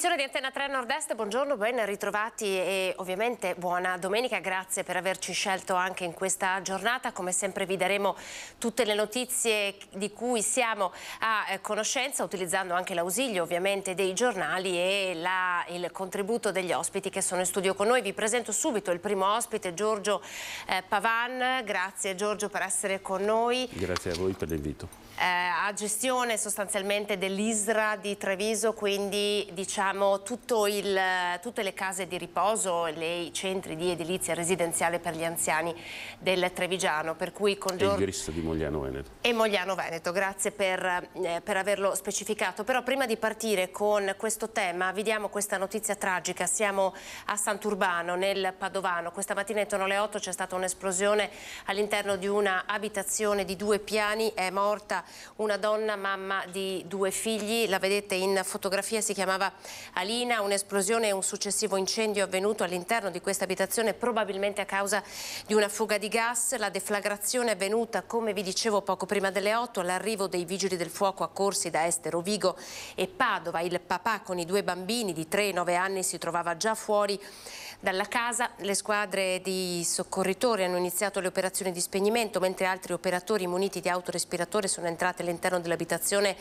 edizione di Antena 3 Nord-Est, buongiorno, ben ritrovati e ovviamente buona domenica, grazie per averci scelto anche in questa giornata, come sempre vi daremo tutte le notizie di cui siamo a eh, conoscenza, utilizzando anche l'ausilio ovviamente dei giornali e la, il contributo degli ospiti che sono in studio con noi. Vi presento subito il primo ospite, Giorgio eh, Pavan, grazie Giorgio per essere con noi. Grazie a voi per l'invito eh, a gestione sostanzialmente dell'Isra di Treviso, quindi diciamo tutto il, tutte le case di riposo e i centri di edilizia residenziale per gli anziani del Trevigiano. Per cui con E il gristo di Mogliano Veneto. E Mogliano Veneto, grazie per, eh, per averlo specificato. Però prima di partire con questo tema vi diamo questa notizia tragica. Siamo a Sant'Urbano, nel Padovano. Questa mattina intorno alle 8 c'è stata un'esplosione all'interno di una abitazione di due piani. È morta una donna mamma di due figli, la vedete in fotografia, si chiamava Alina, un'esplosione e un successivo incendio avvenuto all'interno di questa abitazione probabilmente a causa di una fuga di gas, la deflagrazione è avvenuta come vi dicevo poco prima delle 8 all'arrivo dei vigili del fuoco accorsi da Est Rovigo e Padova, il papà con i due bambini di 3 e 9 anni si trovava già fuori dalla casa le squadre di soccorritori hanno iniziato le operazioni di spegnimento, mentre altri operatori muniti di autorespiratore sono entrati all'interno dell'abitazione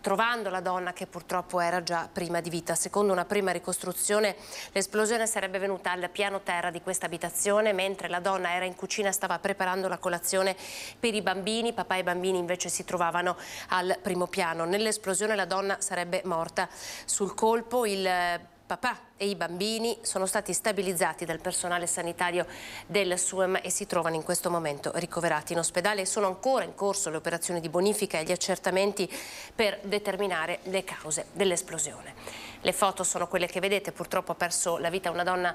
trovando la donna che purtroppo era già prima di vita. Secondo una prima ricostruzione l'esplosione sarebbe venuta al piano terra di questa abitazione mentre la donna era in cucina e stava preparando la colazione per i bambini, papà e bambini invece si trovavano al primo piano. Nell'esplosione la donna sarebbe morta sul colpo, il papà e i bambini sono stati stabilizzati dal personale sanitario del SUEM e si trovano in questo momento ricoverati in ospedale. Sono ancora in corso le operazioni di bonifica e gli accertamenti per determinare le cause dell'esplosione. Le foto sono quelle che vedete, purtroppo ha perso la vita una donna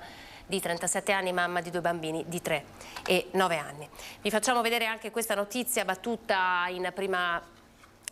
di 37 anni, mamma di due bambini di 3 e 9 anni. Vi facciamo vedere anche questa notizia battuta in prima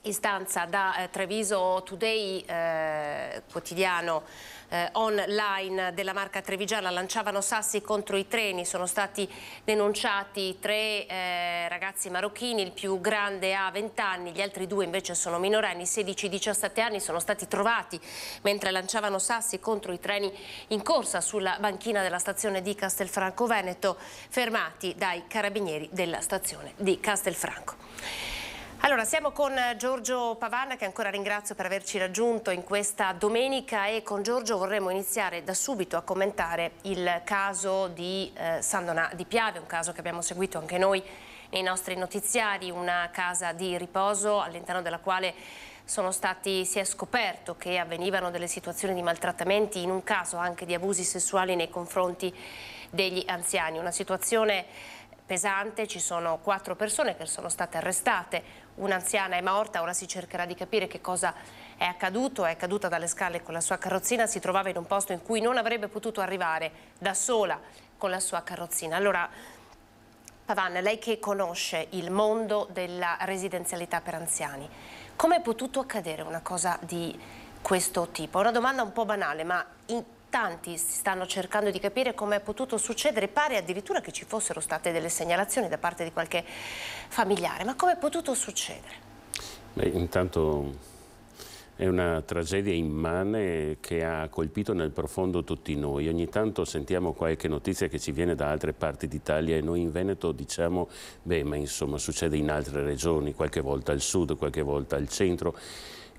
istanza da eh, Treviso Today, eh, quotidiano eh, online della marca Trevigiana, lanciavano sassi contro i treni, sono stati denunciati tre eh, ragazzi marocchini, il più grande ha 20 anni, gli altri due invece sono minorenni, 16-17 anni sono stati trovati mentre lanciavano sassi contro i treni in corsa sulla banchina della stazione di Castelfranco Veneto, fermati dai carabinieri della stazione di Castelfranco. Allora, siamo con eh, Giorgio Pavanna che ancora ringrazio per averci raggiunto in questa domenica e con Giorgio vorremmo iniziare da subito a commentare il caso di eh, San Donà di Piave, un caso che abbiamo seguito anche noi nei nostri notiziari, una casa di riposo all'interno della quale stati, si è scoperto che avvenivano delle situazioni di maltrattamenti, in un caso anche di abusi sessuali nei confronti degli anziani, una situazione pesante, ci sono quattro persone che sono state arrestate, un'anziana è morta, ora si cercherà di capire che cosa è accaduto, è caduta dalle scale con la sua carrozzina, si trovava in un posto in cui non avrebbe potuto arrivare da sola con la sua carrozzina. Allora, Pavan, lei che conosce il mondo della residenzialità per anziani, come è potuto accadere una cosa di questo tipo? Una domanda un po' banale, ma in tanti stanno cercando di capire come è potuto succedere, pare addirittura che ci fossero state delle segnalazioni da parte di qualche familiare, ma come è potuto succedere? Beh, intanto è una tragedia immane che ha colpito nel profondo tutti noi. Ogni tanto sentiamo qualche notizia che ci viene da altre parti d'Italia e noi in Veneto diciamo, beh, ma insomma succede in altre regioni, qualche volta al sud, qualche volta al centro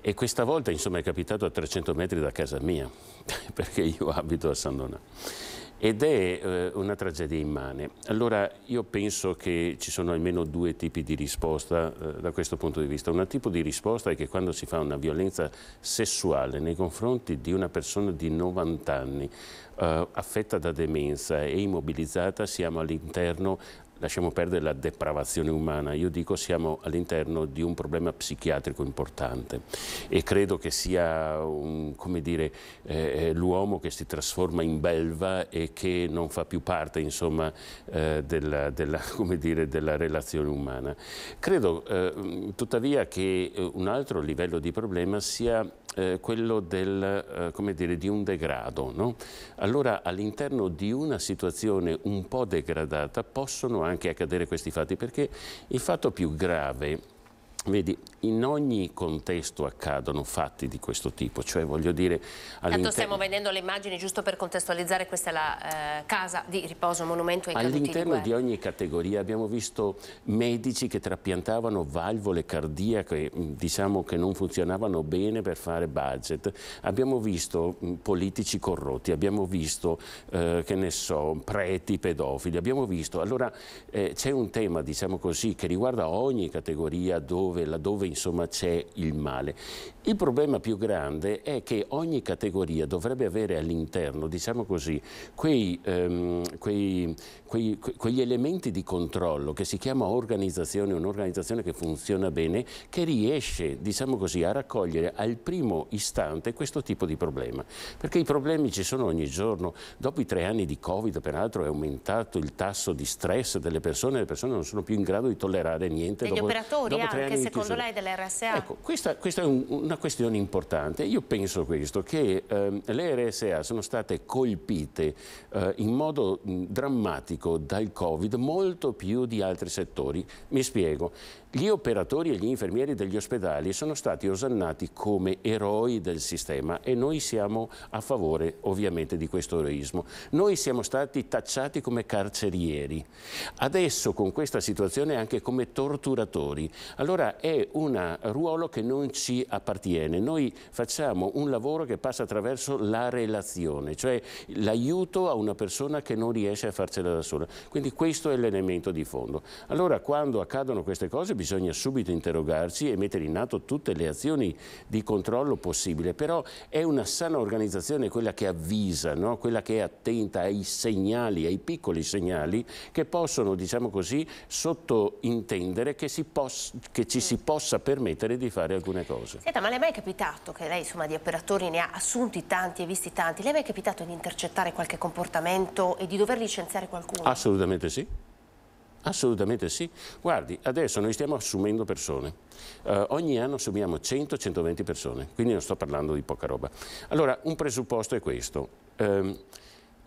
e questa volta insomma è capitato a 300 metri da casa mia, perché io abito a San Donato. Ed è eh, una tragedia immane. Allora io penso che ci sono almeno due tipi di risposta eh, da questo punto di vista. Un tipo di risposta è che quando si fa una violenza sessuale nei confronti di una persona di 90 anni eh, affetta da demenza e immobilizzata siamo all'interno lasciamo perdere la depravazione umana, io dico siamo all'interno di un problema psichiatrico importante e credo che sia eh, eh, l'uomo che si trasforma in belva e che non fa più parte insomma, eh, della, della, dire, della, relazione umana. Credo eh, tuttavia che un altro livello di problema sia eh, quello del, eh, dire, di un degrado. No? Allora all'interno di una situazione un po' degradata possono anche accadere questi fatti perché il fatto più grave Vedi, in ogni contesto accadono fatti di questo tipo, cioè voglio dire... Tanto stiamo vedendo le immagini, giusto per contestualizzare, questa è la eh, casa di riposo, monumento ai All'interno di, di, ogni categoria abbiamo visto medici che trapiantavano valvole cardiache, mm, diciamo che non funzionavano bene per fare budget, abbiamo visto mm, politici corrotti, abbiamo visto, eh, che ne so, preti pedofili, abbiamo visto... Allora eh, c'è un tema, diciamo così, che riguarda ogni categoria dove laddove, laddove insomma, c'è il male. Il problema più grande è che ogni categoria dovrebbe avere all'interno, diciamo così, quei, ehm, quei, quei, quegli elementi di controllo che si chiama organizzazione, un'organizzazione che funziona bene, che riesce, diciamo così, a raccogliere al primo istante questo tipo di problema. Perché i problemi ci sono ogni giorno. Dopo i tre anni di Covid, peraltro, è aumentato il tasso di stress delle persone, le persone non sono più in grado di tollerare niente. Degli dopo, operatori dopo anche, secondo lei, dell'RSA. Ecco, questa, questa è un, una una questione importante. Io penso questo, che eh, le RSA sono state colpite eh, in modo drammatico dal Covid molto più di altri settori. Mi spiego. Gli operatori e gli infermieri degli ospedali sono stati osannati come eroi del sistema e noi siamo a favore ovviamente di questo eroismo. Noi siamo stati tacciati come carcerieri, adesso con questa situazione anche come torturatori. Allora è un ruolo che non ci appartiene. Noi facciamo un lavoro che passa attraverso la relazione, cioè l'aiuto a una persona che non riesce a farcela da sola. Quindi questo è l'elemento di fondo. Allora quando accadono queste cose bisogna bisogna subito interrogarci e mettere in atto tutte le azioni di controllo possibile, però è una sana organizzazione quella che avvisa, no? quella che è attenta ai segnali, ai piccoli segnali che possono, diciamo così, sottointendere che, che, ci si possa permettere di fare alcune cose. Senta, ma le è mai capitato che lei insomma di operatori ne ha assunti tanti e visti tanti, le è mai capitato di intercettare qualche comportamento e di dover licenziare qualcuno? Assolutamente sì. Assolutamente sì. Guardi, adesso noi stiamo assumendo persone. Eh, ogni anno assumiamo 100-120 persone, quindi non sto parlando di poca roba. Allora, un presupposto è questo. Eh,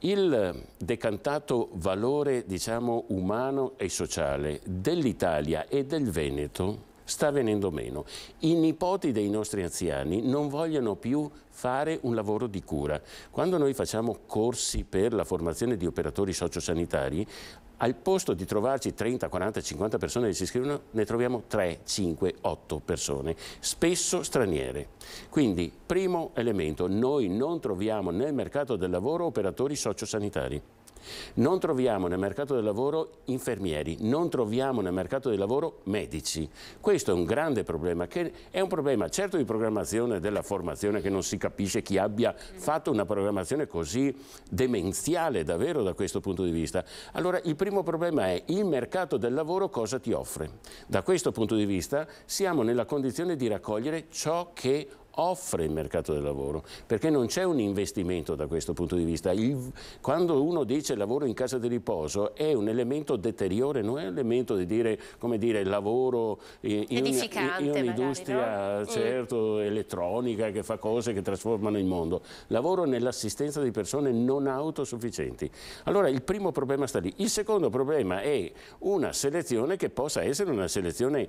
il decantato valore, diciamo, umano e sociale dell'Italia e del Veneto sta venendo meno. I nipoti dei nostri anziani non vogliono più fare un lavoro di cura. Quando noi facciamo corsi per la formazione di operatori sociosanitari, al posto di trovarci 30, 40, 50 persone che si iscrivono, ne troviamo 3, 5, 8 persone, spesso straniere. Quindi, primo elemento, noi non troviamo nel mercato del lavoro operatori sociosanitari. Non troviamo nel mercato del lavoro infermieri, non troviamo nel mercato del lavoro medici. Questo è un grande problema, che è un problema certo di programmazione della formazione che non si capisce chi abbia fatto una programmazione così demenziale davvero da questo punto di vista. Allora il primo problema è il mercato del lavoro cosa ti offre? Da questo punto di vista siamo nella condizione di raccogliere ciò che offre offre il mercato del lavoro, perché non c'è un investimento da questo punto di vista. Il, quando uno dice lavoro in casa di riposo è un elemento deteriore, non è un elemento di dire, come dire, lavoro in, in un'industria no? Mm. certo, mm. elettronica che fa cose che trasformano il mondo. Lavoro nell'assistenza di persone non autosufficienti. Allora il primo problema sta lì. Il secondo problema è una selezione che possa essere una selezione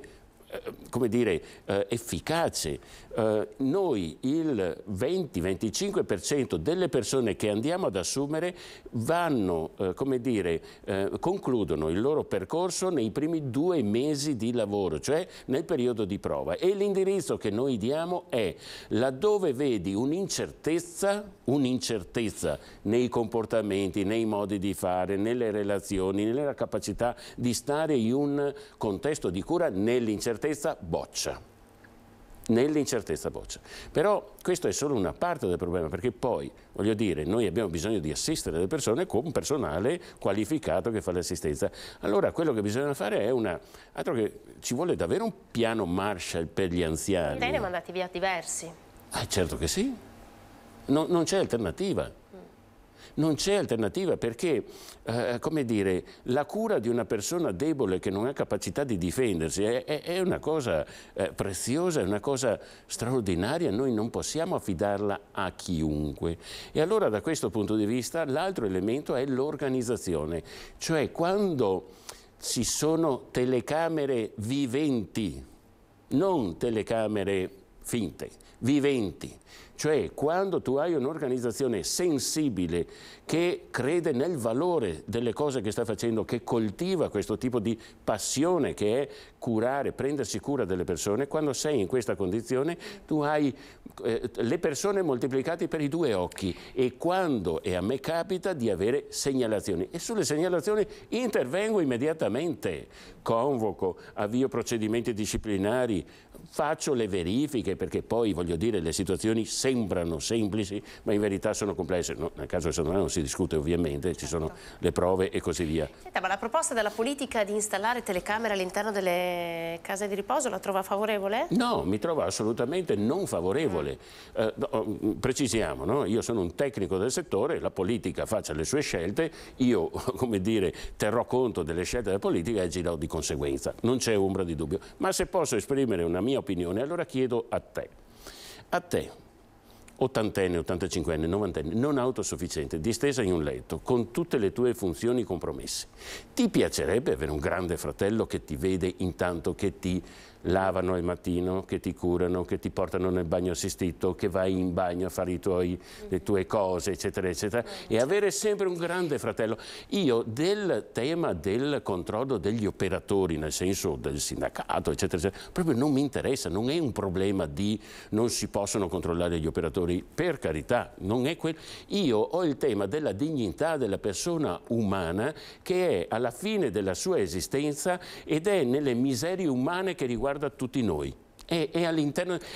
eh, come dire, eh, efficace. Eh, noi il 20-25% delle persone che andiamo ad assumere vanno, eh, come dire, eh, concludono il loro percorso nei primi due mesi di lavoro, cioè nel periodo di prova. E l'indirizzo che noi diamo è laddove vedi un'incertezza, un'incertezza nei comportamenti, nei modi di fare, nelle relazioni, nella capacità di stare in un contesto di cura, nell'incertezza boccia nell'incertezza boccia. Però questo è solo una parte del problema, perché poi, voglio dire, noi abbiamo bisogno di assistere le persone con un personale qualificato che fa l'assistenza. Allora quello che bisogna fare è una... altro che ci vuole davvero un piano Marshall per gli anziani. Lei ne mandati via diversi. Ah, certo che sì. No, non c'è alternativa non c'è alternativa perché eh, come dire, la cura di una persona debole che non ha capacità di difendersi è, è, è una cosa eh, preziosa, è una cosa straordinaria, noi non possiamo affidarla a chiunque. E allora da questo punto di vista l'altro elemento è l'organizzazione, cioè quando ci sono telecamere viventi, non telecamere finte, viventi, cioè quando tu hai un'organizzazione sensibile che crede nel valore delle cose che sta facendo, che coltiva questo tipo di passione che è curare, prendersi cura delle persone, quando sei in questa condizione tu hai eh, le persone moltiplicate per i due occhi e quando, e a me capita, di avere segnalazioni. E sulle segnalazioni intervengo immediatamente, convoco, avvio procedimenti disciplinari, faccio le verifiche perché poi voglio dire le situazioni sembrano semplici ma in verità sono complesse no, nel caso del Sant'Anna non si discute ovviamente certo. ci sono certo. le prove e così via Senta, ma la proposta della politica di installare telecamere all'interno delle case di riposo la trova favorevole? No, mi trova assolutamente non favorevole ah. eh, mm. eh, precisiamo, no? io sono un tecnico del settore, la politica faccia le sue scelte io come dire terrò conto delle scelte della politica e agirò di conseguenza non c'è ombra di dubbio ma se posso esprimere una mia mia opinione. Allora chiedo a te, a te, ottantenne, ottantacinquenne, novantenne, non autosufficiente, distesa in un letto, con tutte le tue funzioni compromesse, ti piacerebbe avere un grande fratello che ti vede intanto che ti lavano al mattino, che ti curano, che ti portano nel bagno assistito, che vai in bagno a fare tuoi, le tue cose, eccetera, eccetera. E avere sempre un grande fratello. Io del tema del controllo degli operatori, nel senso del sindacato, eccetera, eccetera, proprio non mi interessa, non è un problema di non si possono controllare gli operatori, per carità, non è quello. Io ho il tema della dignità della persona umana che è alla fine della sua esistenza ed è nelle miserie umane che riguardano guarda tutti noi. È, è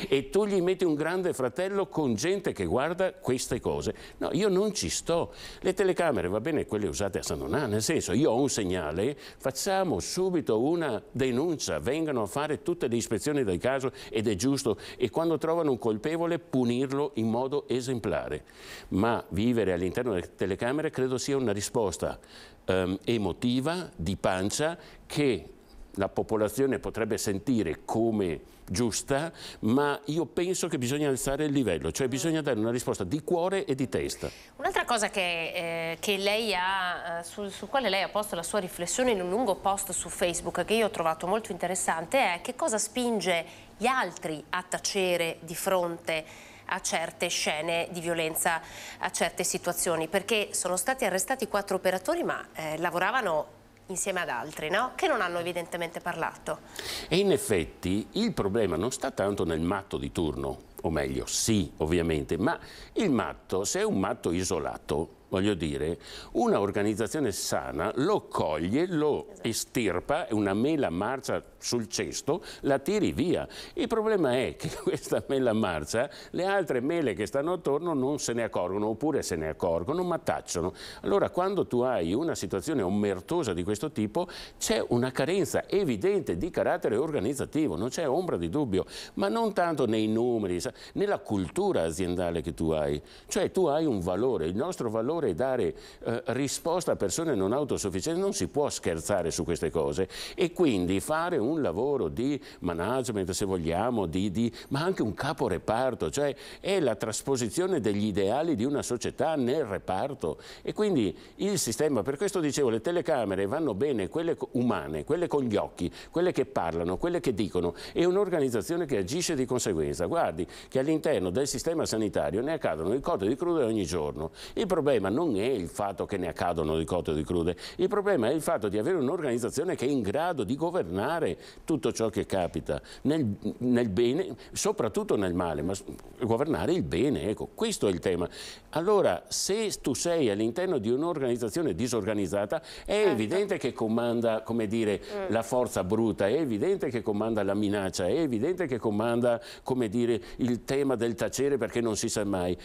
e tu gli metti un grande fratello con gente che guarda queste cose. No, io non ci sto. Le telecamere, va bene, quelle usate a San Donà, nel senso, io ho un segnale, facciamo subito una denuncia, vengano a fare tutte le ispezioni del caso ed è giusto, e quando trovano un colpevole punirlo in modo esemplare. Ma vivere all'interno delle telecamere credo sia una risposta ehm, emotiva, di pancia, che la popolazione potrebbe sentire come giusta, ma io penso che bisogna alzare il livello, cioè bisogna dare una risposta di cuore e di testa. Un'altra cosa che, eh, che ha, eh, sul, sul, quale lei ha posto la sua riflessione in un lungo post su Facebook, che io ho trovato molto interessante, è che cosa spinge gli altri a tacere di fronte a certe scene di violenza, a certe situazioni, perché sono stati arrestati quattro operatori ma eh, lavoravano insieme ad altri, no? che non hanno evidentemente parlato. E in effetti il problema non sta tanto nel matto di turno, o meglio, sì, ovviamente, ma il matto, se è un matto isolato, Voglio dire, una organizzazione sana lo coglie, lo esatto. estirpa, una mela marcia sul cesto, la tiri via. Il problema è che questa mela marcia, le altre mele che stanno attorno non se ne accorgono, oppure se ne accorgono ma tacciono. Allora quando tu hai una situazione omertosa di questo tipo, c'è una carenza evidente di carattere organizzativo, non c'è ombra di dubbio, ma non tanto nei numeri, nella cultura aziendale che tu hai. Cioè tu hai un valore, il nostro valore valore e dare eh, risposta a persone non autosufficienti, non si può scherzare su queste cose e quindi fare un lavoro di management se vogliamo, di, di, ma anche un capo reparto, cioè è la trasposizione degli ideali di una società nel reparto e quindi il sistema, per questo dicevo le telecamere vanno bene quelle umane, quelle con gli occhi, quelle che parlano, quelle che dicono, è un'organizzazione che agisce di conseguenza, guardi che all'interno del sistema sanitario ne accadono i code di crudo ogni giorno, il problema problema non è il fatto che ne accadono di cotte o di crude, il problema è il fatto di avere un'organizzazione che è in grado di governare tutto ciò che capita, nel, nel bene, soprattutto nel male, ma governare il bene, ecco, questo è il tema. Allora, se tu sei all'interno di un'organizzazione disorganizzata, è eh. evidente che comanda, come dire, mm. la forza bruta, è evidente che comanda la minaccia, è evidente che comanda, come dire, il tema del tacere perché non si sa mai.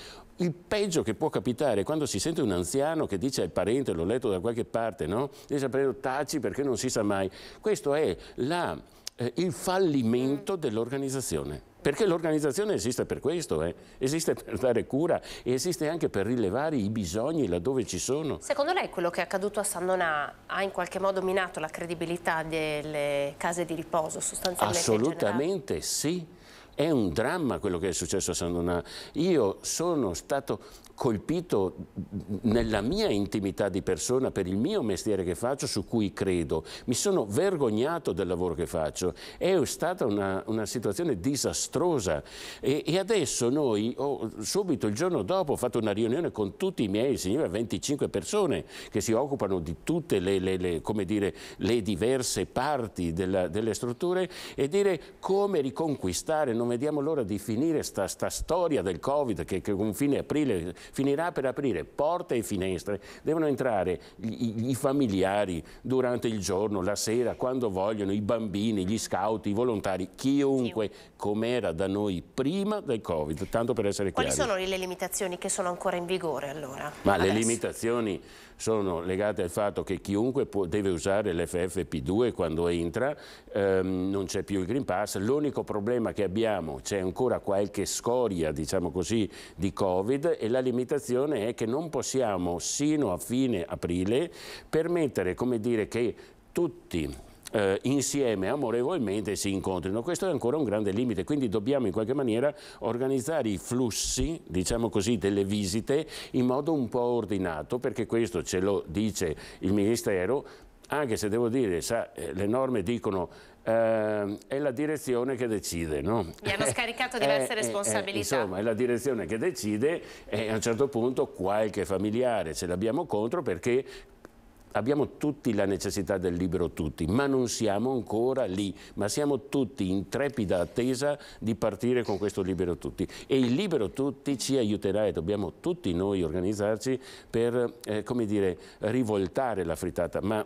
Il peggio che può capitare quando si sente sento un anziano che dice al parente, l'ho letto da qualche parte, no? Devi sapere, taci perché non si sa mai. Questo è la, eh, il fallimento mm. dell'organizzazione. Perché l'organizzazione esiste per questo, eh? esiste per dare cura e esiste anche per rilevare i bisogni laddove ci sono. Secondo lei quello che è accaduto a San Donà ha in qualche modo minato la credibilità delle case di riposo sostanzialmente? Assolutamente sì. È un dramma quello che è successo a San Donà. Io sono stato colpito nella mia intimità di persona per il mio mestiere che faccio, su cui credo. Mi sono vergognato del lavoro che faccio. È stata una, una situazione disastrosa e, e adesso noi, oh, subito il giorno dopo, ho fatto una riunione con tutti i miei, signori, 25 persone che si occupano di tutte le, le, le, dire, le diverse parti della, delle strutture e dire come riconquistare, non vediamo l'ora di finire sta, sta storia del Covid che, che con fine aprile finirà per aprire porte e finestre, devono entrare i, i familiari durante il giorno, la sera, quando vogliono, i bambini, gli scout, i volontari, chiunque, come era da noi prima del Covid, tanto per essere Quali chiari. Quali sono le limitazioni che sono ancora in vigore allora? Ma adesso? le limitazioni sono legate al fatto che chiunque può, deve usare l'FFP2 quando entra, ehm, non c'è più il Green Pass, l'unico problema che abbiamo c'è ancora qualche scoria diciamo così, di Covid e la limitazione è che non possiamo sino a fine aprile permettere come dire, che tutti eh, insieme amorevolmente si incontrino. Questo è ancora un grande limite, quindi dobbiamo in qualche maniera organizzare i flussi, diciamo così, delle visite in modo un po' ordinato, perché questo ce lo dice il Ministero, anche se devo dire, sa, eh, le norme dicono eh, è la direzione che decide. No? Gli hanno eh, scaricato diverse eh, eh responsabilità. Eh, insomma, è la direzione che decide e a un certo punto qualche familiare ce l'abbiamo contro perché abbiamo tutti la necessità del libero tutti, ma non siamo ancora lì, ma siamo tutti in trepida attesa di partire con questo libero tutti. E il libero tutti ci aiuterà e dobbiamo tutti noi organizzarci per, eh, come dire, rivoltare la frittata, ma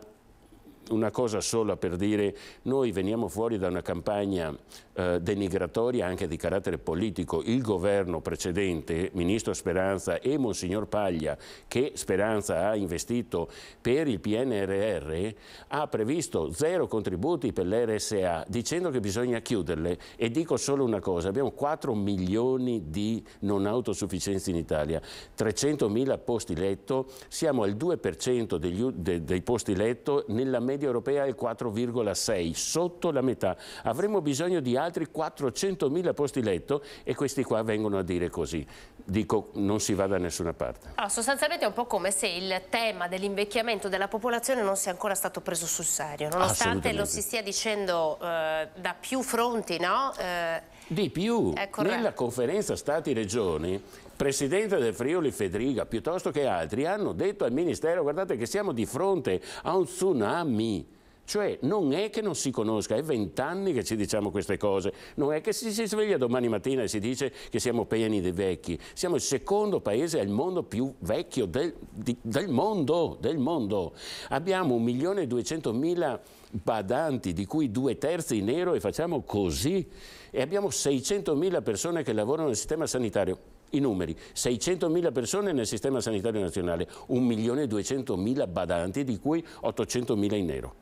una cosa sola per dire noi veniamo fuori da una campagna eh, denigratoria anche di carattere politico. Il governo precedente, Ministro Speranza e Monsignor Paglia, che Speranza ha investito per il PNRR, ha previsto zero contributi per l'RSA dicendo che bisogna chiuderle. E dico solo una cosa, abbiamo 4 milioni di non autosufficienze in Italia, 300 mila posti letto, siamo al 2% degli, de, dei posti letto nella media media europea è 4,6, sotto la metà. Avremo bisogno di altri 400.000 posti letto e questi qua vengono a dire così. Dico, non si va da nessuna parte. Allora, sostanzialmente è un po' come se il tema dell'invecchiamento della popolazione non sia ancora stato preso sul serio, nonostante lo si stia dicendo eh, da più fronti, no? Eh, di più, nella conferenza Stati-Regioni Presidente del Friuli Federica, piuttosto che altri, hanno detto al Ministero guardate che siamo di fronte a un tsunami. Cioè non è che non si conosca, è vent'anni che ci diciamo queste cose, non è che si, si sveglia domani mattina e si dice che siamo pieni di vecchi, siamo il secondo paese al mondo più vecchio del, di, del mondo, del mondo. Abbiamo 1.200.000 badanti, di cui due terzi in nero e facciamo così. E abbiamo 600.000 persone che lavorano nel sistema sanitario i numeri, 600.000 persone nel sistema sanitario nazionale, 1.200.000 badanti di cui 800.000 in nero.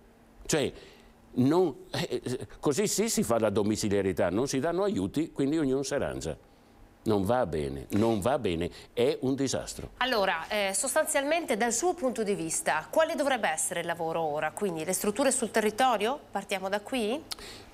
Cioè, non, eh, così sì si fa la domiciliarità, non si danno aiuti, quindi ognuno si arrangia. Non va bene, non va bene, è un disastro. Allora, eh, sostanzialmente dal suo punto di vista, quale dovrebbe essere il lavoro ora? Quindi le strutture sul territorio? Partiamo da qui?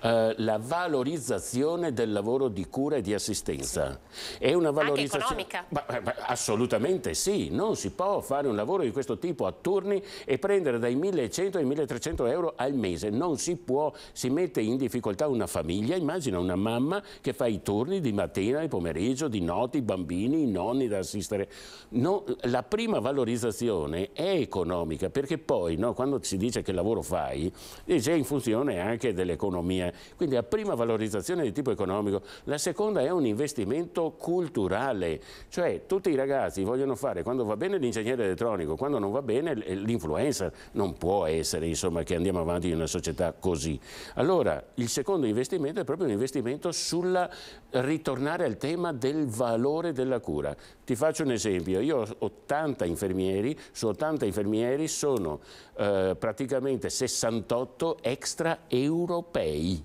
Eh, la valorizzazione del lavoro di cura e di assistenza. Sì. È una valorizzazione... Anche economica? Ma, ma, assolutamente sì, non si può fare un lavoro di questo tipo a turni e prendere dai 1100 ai 1300 euro al mese, non si può, si mette in difficoltà una famiglia, immagina una mamma che fa i turni di mattina, di pomeriggio, di notte, i bambini, i nonni da assistere. No, la prima valorizzazione è economica perché poi no, quando si dice che lavoro fai, dice in funzione anche dell'economia economia. Eh, quindi la prima valorizzazione di tipo economico, la seconda è un investimento culturale, cioè tutti i ragazzi vogliono fare, quando va bene l'ingegnere elettronico, quando non va bene eh, l'influencer, non può essere insomma, che andiamo avanti in una società così. Allora il secondo investimento è proprio un investimento sulla ritornare al tema del valore della cura. Ti faccio un esempio, io ho 80 infermieri, su 80 infermieri sono eh, praticamente 68 extraeuropei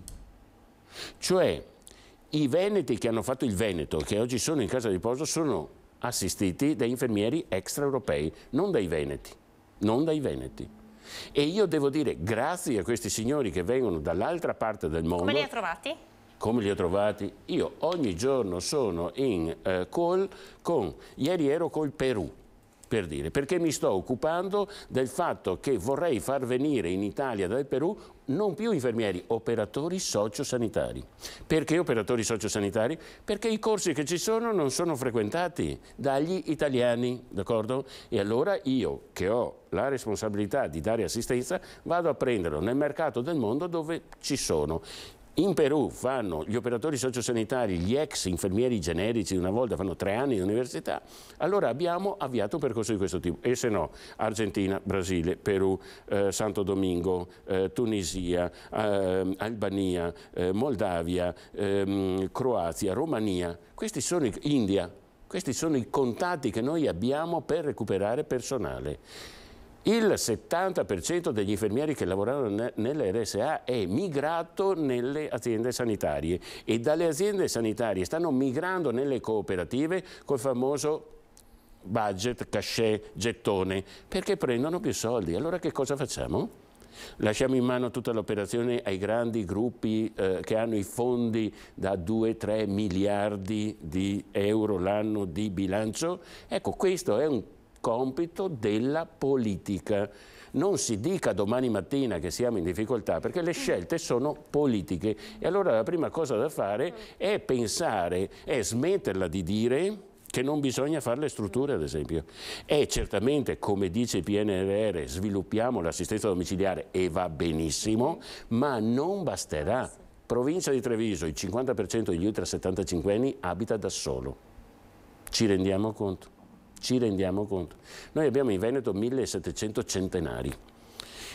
cioè i veneti che hanno fatto il Veneto, che oggi sono in casa di riposo, sono assistiti da infermieri extraeuropei, non dai veneti, non dai veneti. E io devo dire grazie a questi signori che vengono dall'altra parte del mondo. Come li ha trovati? Come li ho trovati? Io ogni giorno sono in eh, call con, ieri ero col Perù, per dire, perché mi sto occupando del fatto che vorrei far venire in Italia dal Perù non più infermieri, operatori sociosanitari. Perché operatori sociosanitari? Perché i corsi che ci sono non sono frequentati dagli italiani, d'accordo? E allora io, che ho la responsabilità di dare assistenza, vado a prenderlo nel mercato del mondo dove ci sono in Perù fanno gli operatori sociosanitari, gli ex infermieri generici di una volta fanno tre anni di università, allora abbiamo avviato un percorso di questo tipo. E se no, Argentina, Brasile, Perù, eh, Santo Domingo, eh, Tunisia, ehm, eh, Albania, Moldavia, ehm, Croazia, Romania, questi sono i, India, questi sono i contatti che noi abbiamo per recuperare personale. Il 70% degli infermieri che lavorano nell'RSA è migrato nelle aziende sanitarie e dalle aziende sanitarie stanno migrando nelle cooperative col famoso budget, cachet, gettone, perché prendono più soldi. Allora che cosa facciamo? Lasciamo in mano tutta l'operazione ai grandi gruppi eh, che hanno i fondi da 2-3 miliardi di euro l'anno di bilancio? Ecco, questo è un compito della politica. Non si dica domani mattina che siamo in difficoltà perché le scelte sono politiche e allora la prima cosa da fare è pensare, è smetterla di dire che non bisogna fare le strutture ad esempio e certamente come dice il PNRR sviluppiamo l'assistenza domiciliare e va benissimo ma non basterà provincia di Treviso il 50% degli ultra 75 anni abita da solo ci rendiamo conto ci rendiamo conto. Noi abbiamo in Veneto 1700 centenari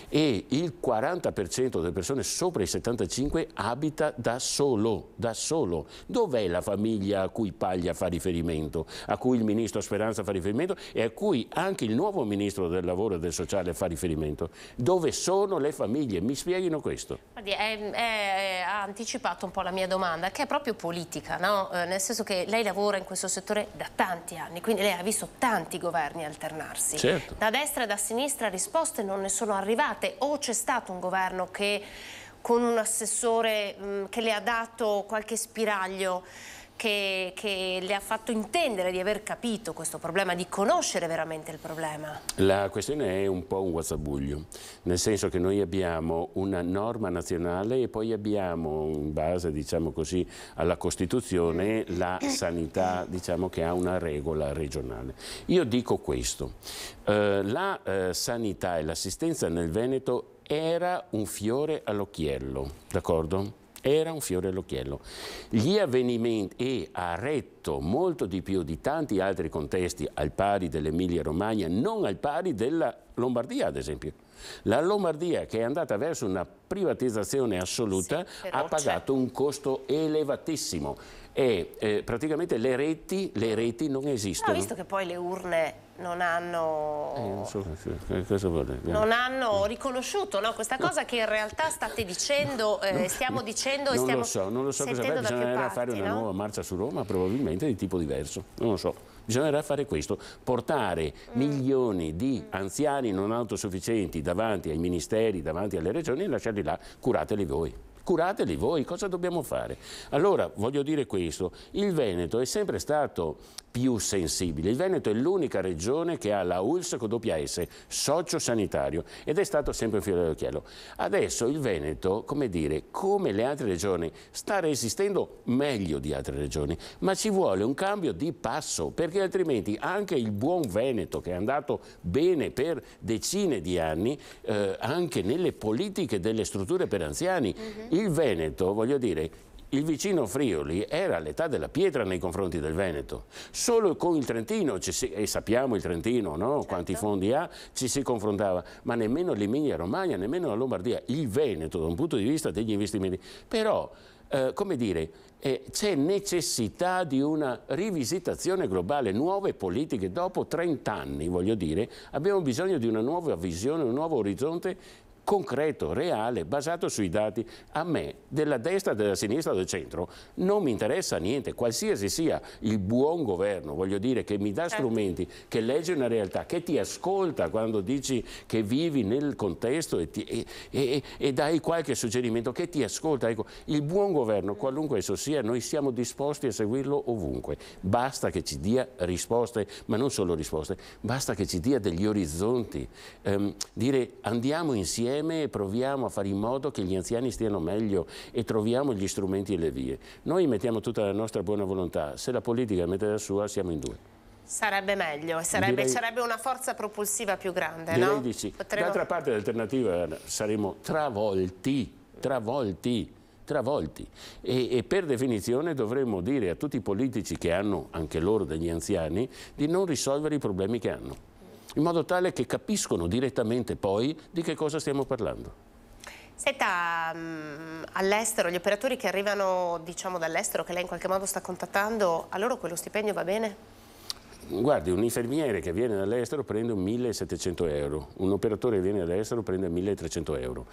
e il 40% delle persone sopra i 75 abita da solo, da solo. Dov'è la famiglia a cui Paglia fa riferimento, a cui il ministro Speranza fa riferimento e a cui anche il nuovo ministro del lavoro e del sociale fa riferimento? Dove sono le famiglie? Mi spieghino questo. Guardi, è, è, ha anticipato un po' la mia domanda, che è proprio politica, no? Eh, nel senso che lei lavora in questo settore da tanti anni, quindi lei ha visto tanti governi alternarsi. Certo. Da destra e da sinistra risposte non ne sono arrivate state o c'è stato un governo che con un assessore mh, che le ha dato qualche spiraglio che, che, le ha fatto intendere di aver capito questo problema, di conoscere veramente il problema? La questione è un po' un guazzabuglio, nel senso che noi abbiamo una norma nazionale e poi abbiamo in base diciamo così, alla Costituzione la sanità diciamo, che ha una regola regionale. Io dico questo, eh, la eh, sanità e l'assistenza nel Veneto era un fiore all'occhiello, d'accordo? era un fiore all'occhiello. Gli avvenimenti, e ha retto molto di più di tanti altri contesti, al pari dell'Emilia Romagna, non al pari della Lombardia ad esempio. La Lombardia che è andata verso una privatizzazione assoluta sì, ha pagato un costo elevatissimo e eh, praticamente le reti, le reti, non esistono. No, visto che poi le urne non hanno, eh, non so, non hanno riconosciuto no? questa cosa no. che in realtà state dicendo, eh, stiamo dicendo non e stiamo lo so, non lo so cosa fare, bisognerà fare una nuova marcia su Roma probabilmente di tipo diverso, non lo so. Bisognerà fare questo, portare mm. milioni di anziani non autosufficienti davanti ai ministeri, davanti alle regioni e lasciarli là, curateli voi curateli voi, cosa dobbiamo fare? Allora, voglio dire questo, il Veneto è sempre stato più sensibili. Il Veneto è l'unica regione che ha la ULS con doppia S, socio sanitario, ed è stato sempre un filo dell'occhiello. Adesso il Veneto, come dire, come le altre regioni, sta resistendo meglio di altre regioni, ma ci vuole un cambio di passo, perché altrimenti anche il buon Veneto, che è andato bene per decine di anni, eh, anche nelle politiche delle strutture per anziani, uh mhm. -huh. il Veneto, voglio dire, il vicino Friuli era all'età della pietra nei confronti del Veneto. Solo con il Trentino, si, e sappiamo il Trentino no? certo. quanti fondi ha, ci si confrontava, ma nemmeno l'Emilia Romagna, nemmeno la Lombardia, il Veneto da un punto di vista degli investimenti. Però, eh, come dire, eh, c'è necessità di una rivisitazione globale, nuove politiche. Dopo 30 anni, voglio dire, abbiamo bisogno di una nuova visione, un nuovo orizzonte concreto, reale, basato sui dati. A me, della destra, della sinistra, del centro, non mi interessa niente, qualsiasi sia il buon governo, voglio dire, che mi dà certo. strumenti, che legge una realtà, che ti ascolta quando dici che vivi nel contesto e, ti, e, e, e dai qualche suggerimento, che ti ascolta. Ecco, il buon governo, qualunque esso sia, noi siamo disposti a seguirlo ovunque. Basta che ci dia risposte, ma non solo risposte, basta che ci dia degli orizzonti. Ehm, dire andiamo insieme insieme e proviamo a fare in modo che gli anziani stiano meglio e troviamo gli strumenti e le vie. Noi mettiamo tutta la nostra buona volontà, se la politica mette la sua siamo in due. Sarebbe meglio, sarebbe, direi, sarebbe una forza propulsiva più grande, no? di sì. Potremmo... D'altra parte l'alternativa eh, saremmo travolti, travolti travolti e, e, per definizione dovremmo dire a tutti i politici che hanno anche loro degli anziani di non risolvere i problemi che hanno in modo tale che capiscono direttamente poi di che cosa stiamo parlando. Senta, mm, all'estero, gli operatori che arrivano diciamo, dall'estero, che lei in qualche modo sta contattando, a loro quello stipendio va bene? Guardi, un infermiere che viene dall'estero prende 1.700 euro, un operatore che viene dall'estero prende 1.300 euro.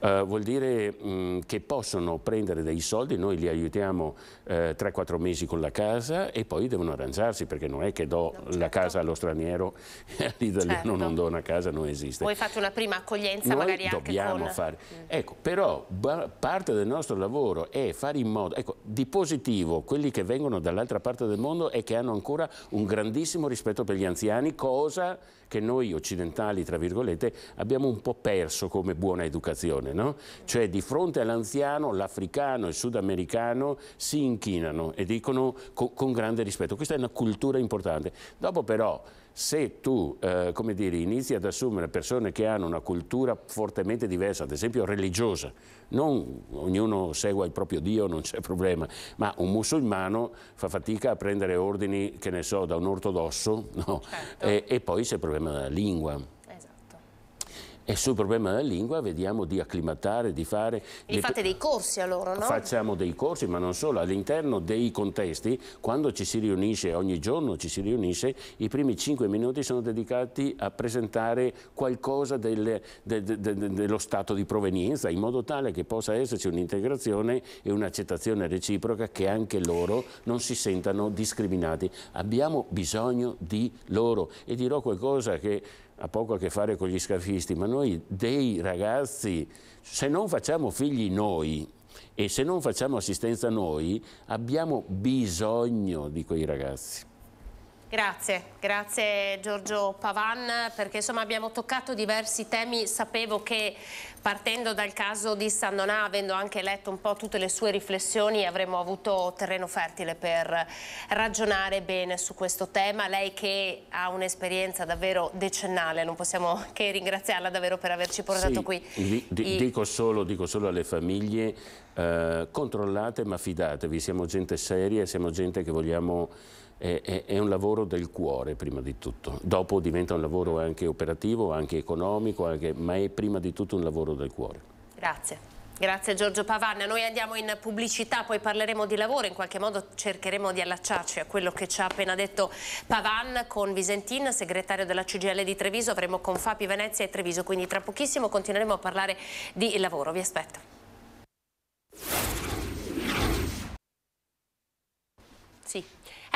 Uh, vuol dire mh, mm, che possono prendere dei soldi, noi li aiutiamo uh, eh, 3-4 mesi con la casa e poi devono arrangiarsi perché non è che do no, certo. la casa allo straniero e all'italiano certo. non do una casa, non esiste. Voi fate una prima accoglienza noi magari anche dobbiamo con... Mm. fare. Mm. Ecco, però parte del nostro lavoro è fare in modo, ecco, di positivo quelli che vengono dall'altra parte del mondo è che hanno ancora un grandissimo grandissimo rispetto per gli anziani, cosa che noi occidentali, tra virgolette, abbiamo un po' perso come buona educazione, no? Cioè di fronte all'anziano, l'africano e il sudamericano si inchinano e dicono co con grande rispetto. Questa è una cultura importante. Dopo però se tu eh, come dire, inizi ad assumere persone che hanno una cultura fortemente diversa, ad esempio religiosa, non ognuno segua il proprio Dio, non c'è problema, ma un musulmano fa fatica a prendere ordini, che ne so, da un ortodosso no? certo. e, e poi c'è il problema della lingua. E sul problema della lingua vediamo di acclimatare, di fare... E fate dei corsi a loro, no? Facciamo dei corsi, ma non solo, all'interno dei contesti, quando ci si riunisce, ogni giorno ci si riunisce, i primi cinque minuti sono dedicati a presentare qualcosa del, de, de, de, dello stato di provenienza, in modo tale che possa esserci un'integrazione e un'accettazione reciproca che anche loro non si sentano discriminati. Abbiamo bisogno di loro e dirò qualcosa che ha poco a che fare con gli scafisti, ma noi dei ragazzi, se non facciamo figli noi e se non facciamo assistenza noi, abbiamo bisogno di quei ragazzi. Grazie, grazie Giorgio Pavan perché insomma abbiamo toccato diversi temi, sapevo che partendo dal caso di Sannonà, avendo anche letto un po' tutte le sue riflessioni, avremmo avuto terreno fertile per ragionare bene su questo tema. Lei che ha un'esperienza davvero decennale, non possiamo che ringraziarla davvero per averci portato sì, qui. Dico, solo, dico, solo, alle famiglie, eh, controllate ma fidatevi, siamo gente seria, siamo gente che vogliamo è, è, un lavoro del cuore prima di tutto, dopo diventa un lavoro anche operativo, anche economico, anche, ma è prima di tutto un lavoro del cuore. Grazie. Grazie Giorgio Pavanna, noi andiamo in pubblicità, poi parleremo di lavoro, in qualche modo cercheremo di allacciarci a quello che ci ha appena detto Pavan con Visentin, segretario della CGL di Treviso, avremo con Fapi Venezia e Treviso, quindi tra pochissimo continueremo a parlare di lavoro, vi aspetto. Sì.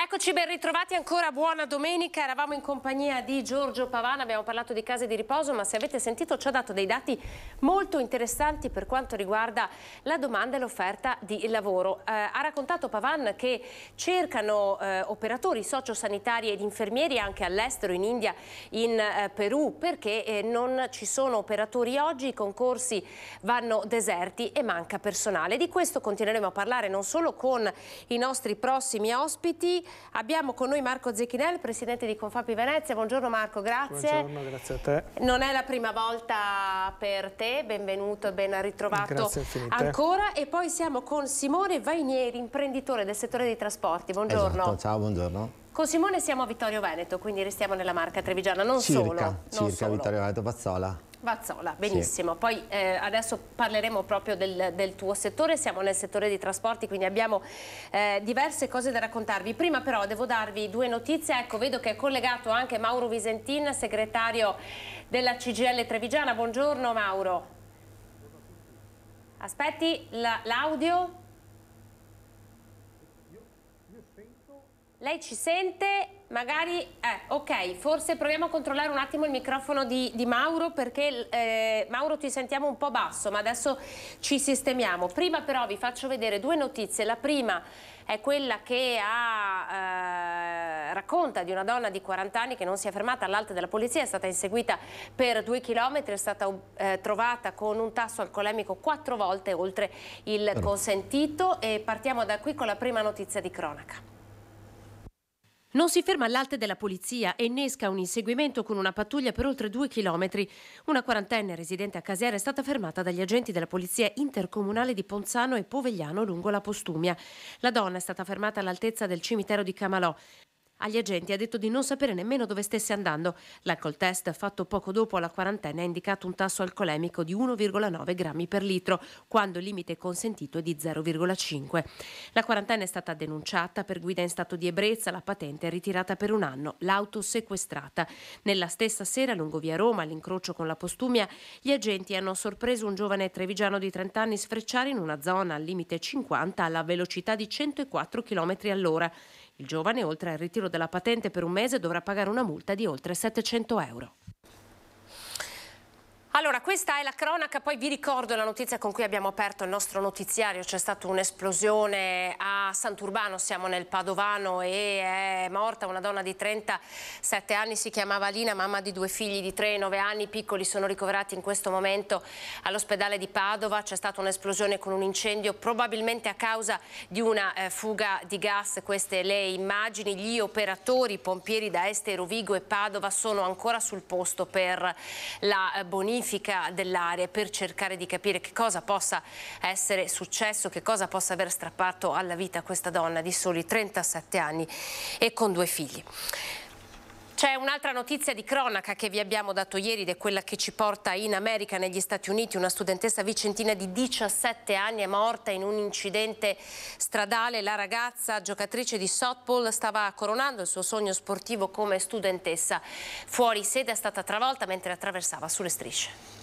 Eccoci ben ritrovati ancora, buona domenica, eravamo in compagnia di Giorgio Pavana, abbiamo parlato di case di riposo ma se avete sentito ci ha dato dei dati molto interessanti per quanto riguarda la domanda e l'offerta di lavoro. Eh, ha raccontato Pavan che cercano eh, operatori sociosanitari ed infermieri anche all'estero, in India, in eh, Perù, perché eh, non ci sono operatori oggi, i concorsi vanno deserti e manca personale. Di questo continueremo a parlare non solo con i nostri prossimi ospiti, Abbiamo con noi Marco Zecchinel, presidente di Confapi Venezia. Buongiorno Marco, grazie. Buongiorno, grazie a te. Non è la prima volta per te, benvenuto e ben ritrovato ancora. E poi siamo con Simone Vainieri, imprenditore del settore dei trasporti. Buongiorno. Esatto, ciao, buongiorno. Con Simone siamo a Vittorio Veneto, quindi restiamo nella marca trevigiana, non circa, solo. Non circa solo. Vittorio Veneto Pazzola. Vazzola, benissimo. Sì. Poi eh, adesso parleremo proprio del, del, tuo settore, siamo nel settore dei trasporti, quindi abbiamo eh, diverse cose da raccontarvi. Prima però devo darvi due notizie, ecco vedo che è collegato anche Mauro Visentin, segretario della CGL Trevigiana. Buongiorno Mauro. Aspetti l'audio. La, Lei ci sente? magari, eh, ok, forse proviamo a controllare un attimo il microfono di, di Mauro perché eh, Mauro ti sentiamo un po' basso ma adesso ci sistemiamo. Prima però vi faccio vedere due notizie, la prima è quella che ha, eh, racconta di una donna di 40 anni che non si è fermata all'alta della polizia, è stata inseguita per due chilometri, è stata eh, trovata con un tasso alcolemico quattro volte oltre il consentito e partiamo da qui con la prima notizia di cronaca. Non si ferma all'alte della polizia e innesca un inseguimento con una pattuglia per oltre due chilometri. Una quarantenne residente a Casera è stata fermata dagli agenti della polizia intercomunale di Ponzano e Povegliano lungo la Postumia. La donna è stata fermata all'altezza del cimitero di Camalò agli agenti ha detto di non sapere nemmeno dove stesse andando. L'alcol test fatto poco dopo la quarantena ha indicato un tasso alcolemico di 1,9 grammi per litro, quando il limite consentito è di 0,5. La quarantena è stata denunciata per guida in stato di ebbrezza, la patente è ritirata per un anno, l'auto sequestrata. Nella stessa sera, lungo via Roma, all'incrocio con la Postumia, gli agenti hanno sorpreso un giovane trevigiano di 30 anni sfrecciare in una zona al limite 50 alla velocità di 104 km all'ora. Il giovane, oltre al ritiro della patente per un mese, dovrà pagare una multa di oltre 700 euro. Allora, questa è la cronaca, poi vi ricordo la notizia con cui abbiamo aperto il nostro notiziario, c'è stata un'esplosione a Sant'Urbano, siamo nel Padovano e è morta una donna di 37 anni, si chiamava Lina, mamma di due figli di 3 e 9 anni, piccoli sono ricoverati in questo momento all'ospedale di Padova, c'è stata un'esplosione con un incendio probabilmente a causa di una eh, fuga di gas, queste le immagini, gli operatori, i pompieri da Este, Rovigo e Padova sono ancora sul posto per la eh, bonifica bonifica dell'area per cercare di capire che cosa possa essere successo, che cosa possa aver strappato alla vita questa donna di soli 37 anni e con due figli. C'è un'altra notizia di cronaca che vi abbiamo dato ieri ed è quella che ci porta in America, negli Stati Uniti. Una studentessa vicentina di 17 anni è morta in un incidente stradale. La ragazza, giocatrice di softball, stava coronando il suo sogno sportivo come studentessa. Fuori sede è stata travolta mentre attraversava sulle strisce.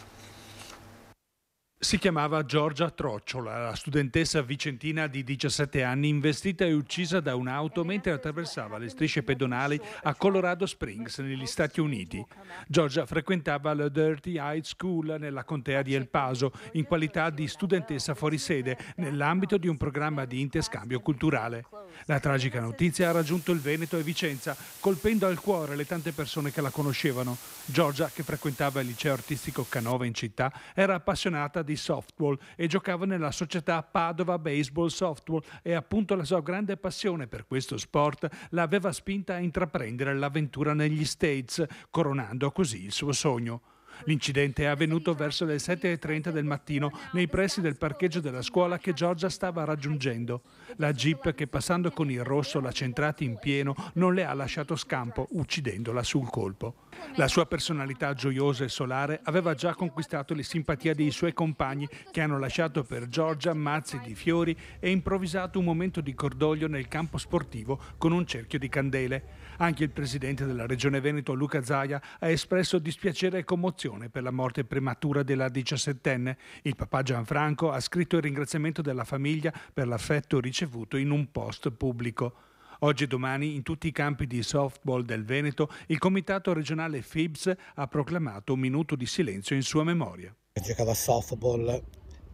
Si chiamava Giorgia Trocciola, la studentessa vicentina di 17 anni investita e uccisa da un'auto mentre attraversava le strisce pedonali a Colorado Springs negli Stati Uniti. Giorgia frequentava la Dirty High School nella contea di El Paso in qualità di studentessa fuori sede nell'ambito di un programma di interscambio culturale. La tragica notizia ha raggiunto il Veneto e Vicenza, colpendo al cuore le tante persone che la conoscevano. Giorgia, che frequentava il liceo artistico Canova in città, era appassionata di di softball e giocava nella società Padova Baseball Softball e appunto la sua grande passione per questo sport l'aveva spinta a intraprendere l'avventura negli States, coronando così il suo sogno. L'incidente è avvenuto verso le 7.30 del mattino nei pressi del parcheggio della scuola che Giorgia stava raggiungendo. La jeep che passando con il rosso l'ha centrata in pieno non le ha lasciato scampo, uccidendola sul colpo. La sua personalità gioiosa e solare aveva già conquistato le simpatie dei suoi compagni che hanno lasciato per Giorgia mazzi di fiori e improvvisato un momento di cordoglio nel campo sportivo con un cerchio di candele. Anche il presidente della Regione Veneto, Luca Zaia, ha espresso dispiacere e commozione per la morte prematura della diciassettenne. Il papà Gianfranco ha scritto il ringraziamento della famiglia per l'affetto ricevuto in un post pubblico. Oggi e domani in tutti i campi di softball del Veneto il comitato regionale FIBS ha proclamato un minuto di silenzio in sua memoria. Giocava softball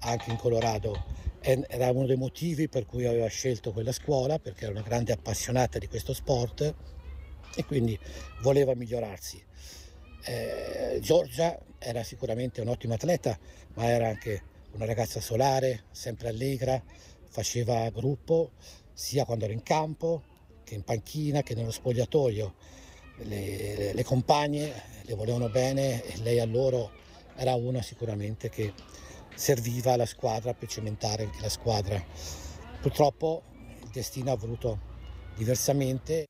anche in Colorado era uno dei motivi per cui aveva scelto quella scuola perché era una grande appassionata di questo sport e quindi voleva migliorarsi. Eh, Giorgia era sicuramente un'ottima atleta, ma era anche una ragazza solare, sempre allegra, faceva gruppo sia quando era in campo che in panchina che nello spogliatoio. Le, le, le compagne le volevano bene e lei a loro era una sicuramente che serviva alla squadra per cementare anche la squadra. Purtroppo il destino ha voluto diversamente.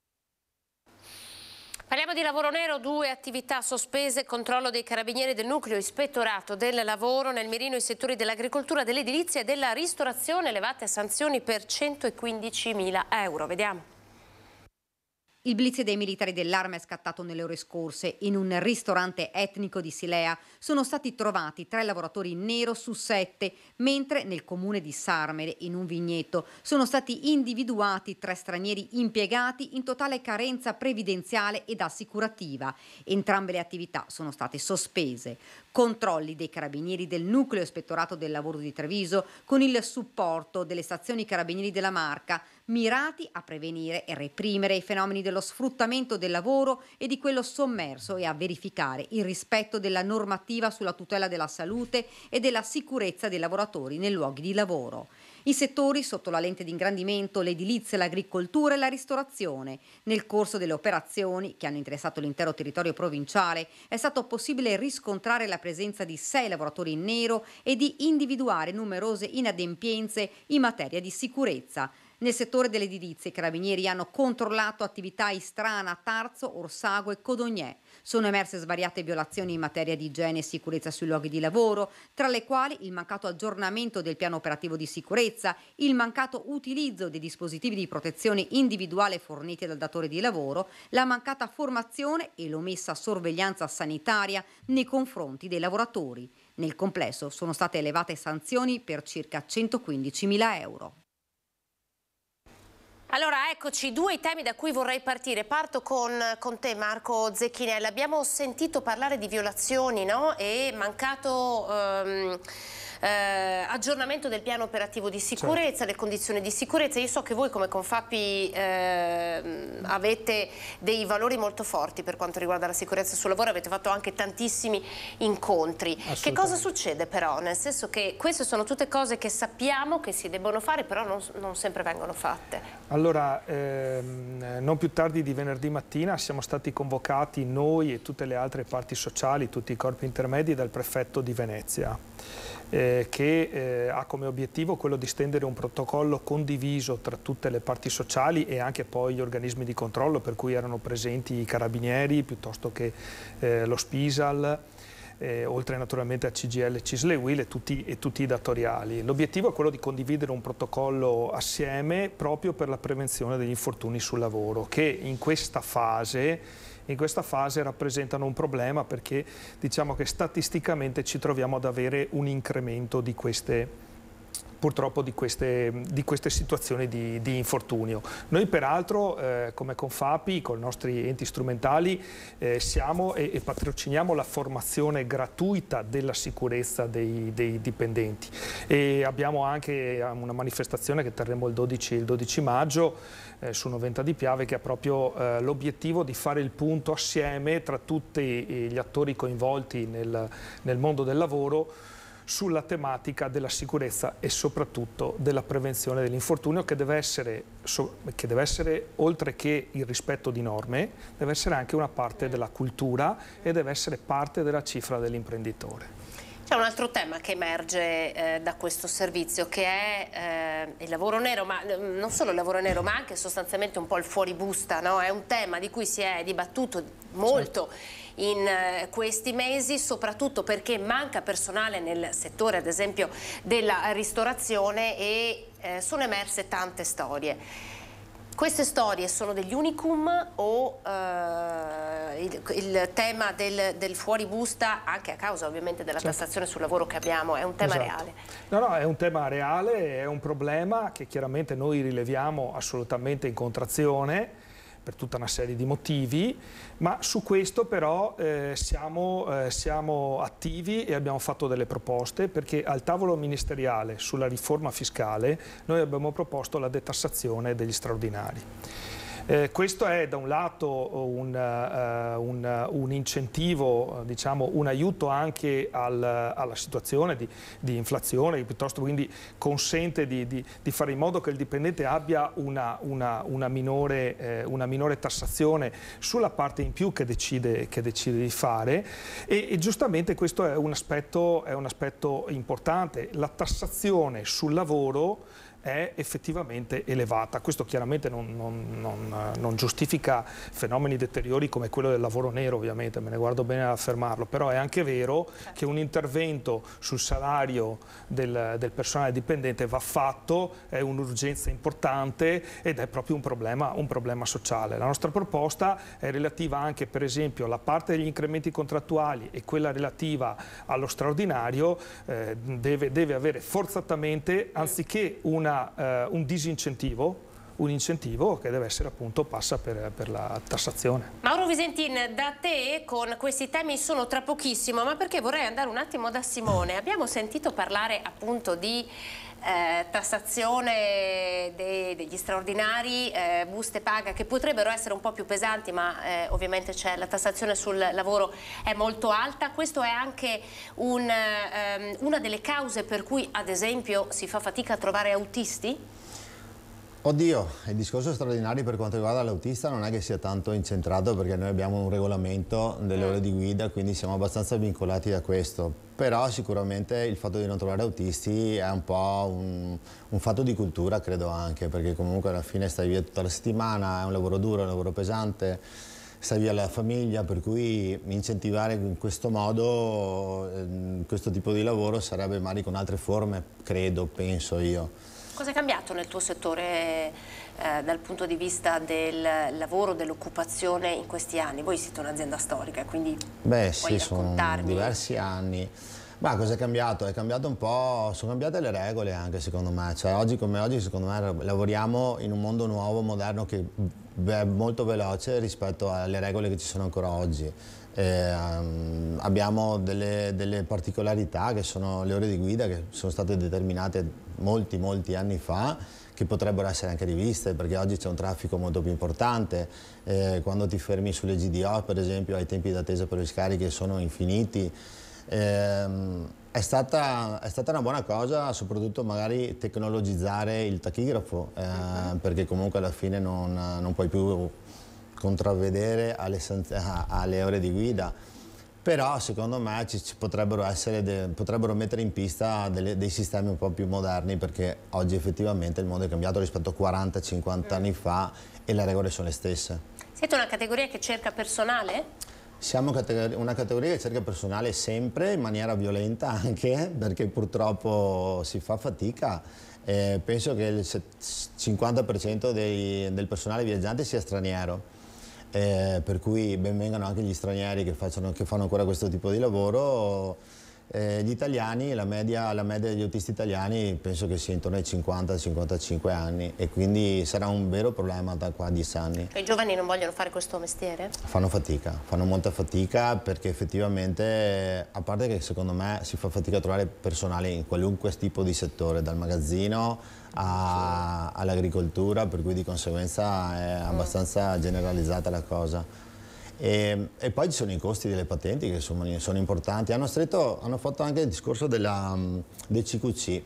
Parliamo di lavoro nero, due attività sospese, controllo dei carabinieri del nucleo ispettorato del lavoro nel mirino i settori dell'agricoltura, dell'edilizia e della ristorazione elevate a sanzioni per 115.000 euro. Vediamo. Il blitz dei militari dell'arma è scattato nelle ore scorse. In un ristorante etnico di Silea sono stati trovati tre lavoratori nero su sette, mentre nel comune di Sarmele, in un vigneto, sono stati individuati tre stranieri impiegati in totale carenza previdenziale ed assicurativa. Entrambe le attività sono state sospese. Controlli dei carabinieri del nucleo ispettorato del lavoro di Treviso con il supporto delle stazioni carabinieri della Marca mirati a prevenire e reprimere i fenomeni dello sfruttamento del lavoro e di quello sommerso e a verificare il rispetto della normativa sulla tutela della salute e della sicurezza dei lavoratori nei luoghi di lavoro. I settori sotto la lente di ingrandimento, l'edilizia, l'agricoltura e la ristorazione. Nel corso delle operazioni che hanno interessato l'intero territorio provinciale è stato possibile riscontrare la presenza di sei lavoratori in nero e di individuare numerose inadempienze in materia di sicurezza. Nel settore dell'edilizia i carabinieri hanno controllato attività a Istrana, Tarzo, Orsago e Codognè. Sono emerse svariate violazioni in materia di igiene e sicurezza sui luoghi di lavoro, tra le quali il mancato aggiornamento del piano operativo di sicurezza, il mancato utilizzo dei dispositivi di protezione individuale forniti dal datore di lavoro, la mancata formazione e l'omessa sorveglianza sanitaria nei confronti dei lavoratori. Nel complesso sono state elevate sanzioni per circa 115 mila euro. Allora, eccoci, due i temi da cui vorrei partire. Parto con, con te Marco Zecchinella. Abbiamo sentito parlare di violazioni no? e mancato... Ehm eh, aggiornamento del piano operativo di certo. sicurezza, certo. le condizioni di sicurezza. Io so che voi come Confapi eh, avete dei valori molto forti per quanto riguarda la sicurezza sul lavoro, avete fatto anche tantissimi incontri. Che cosa succede però? Nel senso che queste sono tutte cose che sappiamo che si debbono fare, però non, non sempre vengono fatte. Allora, ehm, non più tardi di venerdì mattina siamo stati convocati noi e tutte le altre parti sociali, tutti i corpi intermedi dal prefetto di Venezia eh, che eh, ha come obiettivo quello di stendere un protocollo condiviso tra tutte le parti sociali e anche poi gli organismi di controllo per cui erano presenti i carabinieri piuttosto che eh, lo Spisal. Eh, oltre naturalmente a CGL, Cisle Will e tutti, e tutti i datoriali. L'obiettivo è quello di condividere un protocollo assieme proprio per la prevenzione degli infortuni sul lavoro, che in questa fase in questa fase rappresentano un problema perché diciamo che statisticamente ci troviamo ad avere un incremento di queste purtroppo di queste, di queste situazioni di, di, infortunio. Noi peraltro eh, come Confapi, con i nostri enti strumentali, eh, siamo e, e, patrociniamo la formazione gratuita della sicurezza dei, dei, dipendenti e abbiamo anche eh, una manifestazione che terremo il 12, il 12 maggio eh, su 90 di Piave che ha proprio eh, l'obiettivo di fare il punto assieme tra tutti gli attori coinvolti nel, nel mondo del lavoro sulla tematica della sicurezza e soprattutto della prevenzione dell'infortunio che, so, che, deve essere oltre che il rispetto di norme, deve essere anche una parte della cultura e deve essere parte della cifra dell'imprenditore. C'è un altro tema che emerge eh, da questo servizio che è eh, il lavoro nero, ma eh, non solo il lavoro nero, ma anche sostanzialmente un po' il fuoribusta, no? è un tema di cui si è dibattuto molto certo. in eh, questi mesi, soprattutto perché manca personale nel settore ad esempio della ristorazione e eh, sono emerse tante storie. Queste storie sono degli unicum o eh, il, il, tema del, del fuoribusta, anche a causa ovviamente della certo. tassazione sul lavoro che abbiamo, è un tema esatto. reale? No, no, è un tema reale, è un problema che chiaramente noi rileviamo assolutamente in contrazione, per tutta una serie di motivi, ma su questo però eh, siamo, eh, siamo attivi e abbiamo fatto delle proposte perché al tavolo ministeriale sulla riforma fiscale noi abbiamo proposto la detassazione degli straordinari. Eh, questo è da un lato un, uh, un, un incentivo, diciamo, un aiuto anche al, alla situazione di, di, inflazione, piuttosto quindi consente di, di, di, fare in modo che il dipendente abbia una, una, una, minore, eh, una minore, tassazione sulla parte in più che decide, che decide di fare e, e, giustamente questo è un aspetto, è un aspetto importante. La tassazione sul lavoro è effettivamente elevata. Questo chiaramente non, non, non, eh, non, giustifica fenomeni deteriori come quello del lavoro nero, ovviamente, me ne guardo bene ad affermarlo, però è anche vero certo. che un intervento sul salario del, del personale dipendente va fatto, è un'urgenza importante ed è proprio un problema, un problema sociale. La nostra proposta è relativa anche, per esempio, alla parte degli incrementi contrattuali e quella relativa allo straordinario eh, deve, deve avere forzatamente, anziché una eh, un disincentivo un incentivo che deve essere appunto passa per, per, la tassazione. Mauro Visentin, da te con questi temi sono tra pochissimo, ma perché vorrei andare un attimo da Simone. Abbiamo sentito parlare appunto di eh, tassazione dei, degli straordinari, eh, buste paga che potrebbero essere un po' più pesanti ma eh, ovviamente c'è la tassazione sul lavoro è molto alta, questo è anche un, ehm, una delle cause per cui ad esempio si fa fatica a trovare autisti? Oddio, il discorso straordinario per quanto riguarda l'autista non è che sia tanto incentrato perché noi abbiamo un regolamento delle eh. ore di guida, quindi siamo abbastanza vincolati da questo. Però sicuramente il fatto di non trovare autisti è un po' un, un fatto di cultura, credo anche, perché comunque alla fine stai via tutta la settimana, è un lavoro duro, è un lavoro pesante, stai via la famiglia, per cui incentivare in questo modo ehm, questo tipo di lavoro sarebbe magari con altre forme, credo, penso io. Cosa è cambiato nel tuo settore eh, dal punto di vista del lavoro, dell'occupazione in questi anni? Voi siete un'azienda storica, quindi Beh, sì, sono diversi anni. Ma cosa è cambiato? È cambiato un po', sono cambiate le regole anche secondo me, cioè oggi come oggi secondo me lavoriamo in un mondo nuovo, moderno che è molto veloce rispetto alle regole che ci sono ancora oggi. Eh, abbiamo delle, delle, particolarità che sono le ore di guida che sono state determinate molti molti anni fa che potrebbero essere anche riviste perché oggi c'è un traffico molto più importante eh, quando ti fermi sulle GDO per esempio hai tempi d'attesa per le scariche sono infiniti eh, è, stata, è, stata, una buona cosa soprattutto magari tecnologizzare il tachigrafo uh perché comunque alla fine non, non puoi più contravvedere alle, alle ore di guida però secondo me ci, ci potrebbero, de, potrebbero, mettere in pista delle, dei sistemi un po' più moderni perché oggi effettivamente il mondo è cambiato rispetto a 40-50 anni mm. fa e le regole sono le stesse. Siete una categoria che cerca personale? Siamo una categoria che cerca personale sempre, in maniera violenta anche, perché purtroppo si fa fatica. Eh, penso che il 50% dei, del personale viaggiante sia straniero eh, per cui benvengano anche gli stranieri che, facciano, che, fanno ancora questo tipo di lavoro. Eh, gli italiani, la media, la media, degli autisti italiani penso che sia intorno ai 50-55 anni e quindi sarà un vero problema da qua a 10 anni. E I giovani non vogliono fare questo mestiere? Fanno fatica, fanno molta fatica perché effettivamente, a parte che secondo me si fa fatica a trovare personale in qualunque tipo di settore, dal magazzino all'agricoltura, per cui di conseguenza è abbastanza generalizzata la cosa. E, e, poi ci sono i costi delle patenti che sono, sono importanti. Hanno, stretto, hanno, fatto anche il discorso della, del CQC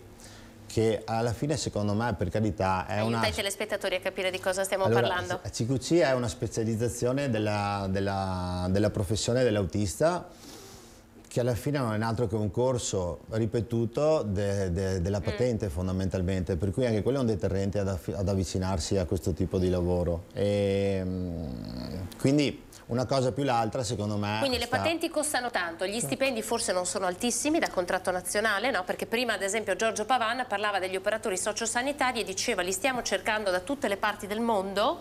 che alla fine secondo me per carità è Aiuta una... Aiuta i telespettatori a capire di cosa stiamo allora, parlando. CQC è una specializzazione della, della, della professione dell'autista che alla fine non è altro che un corso ripetuto de, de, della mm. patente mm. fondamentalmente, per cui anche quello è un deterrente ad, ad avvicinarsi a questo tipo di lavoro. E, ehm, quindi una cosa più l'altra secondo me quindi sta... le patenti costano tanto gli stipendi forse non sono altissimi da contratto nazionale no? perché prima ad esempio Giorgio Pavan parlava degli operatori sociosanitari e diceva li stiamo cercando da tutte le parti del mondo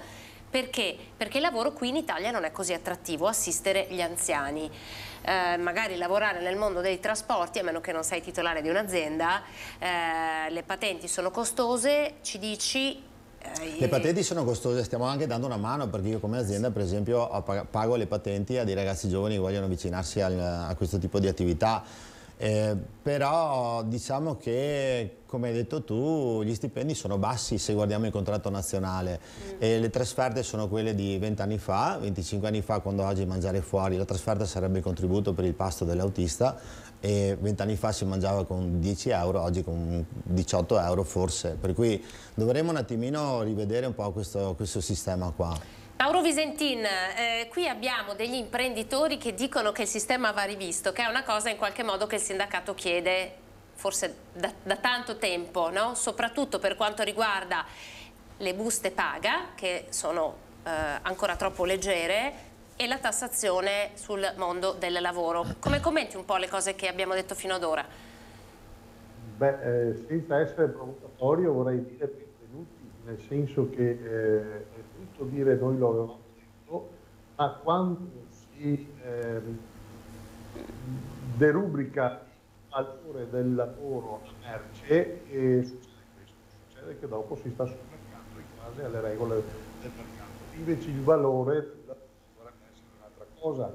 perché? Perché il lavoro qui in Italia non è così attrattivo, assistere gli anziani eh, magari lavorare nel mondo dei trasporti, a meno che non sei titolare di un'azienda, eh, le patenti sono costose, ci dici eh, le patenti sono costose, stiamo anche dando una mano perché io come azienda per esempio pago le patenti a dei ragazzi giovani che vogliono avvicinarsi a questo tipo di attività eh, però diciamo che, come hai detto tu, gli stipendi sono bassi se guardiamo il contratto nazionale. Mm. E le trasferte sono quelle di 20 anni fa, 25 anni fa quando oggi mangiare fuori, la trasferta sarebbe il contributo per il pasto dell'autista e 20 anni fa si mangiava con 10 euro, oggi con 18 euro forse. Per cui dovremmo un attimino rivedere un po' questo, questo sistema qua. Mauro Visentin, eh, qui abbiamo degli imprenditori che dicono che il sistema va rivisto, che è una cosa in qualche modo che il sindacato chiede forse da, da tanto tempo, no? soprattutto per quanto riguarda le buste paga, che sono eh, ancora troppo leggere, e la tassazione sul mondo del lavoro. Come commenti un po' le cose che abbiamo detto fino ad ora? Beh, eh, senza essere provocatorio vorrei dire benvenuti, nel senso che eh, posso dire noi lo avevamo detto, ma quando si eh, derubrica il valore del lavoro a merce, e succede questo, succede che dopo si sta sul mercato in base alle regole del mercato. Invece il valore dovrebbe essere un'altra cosa,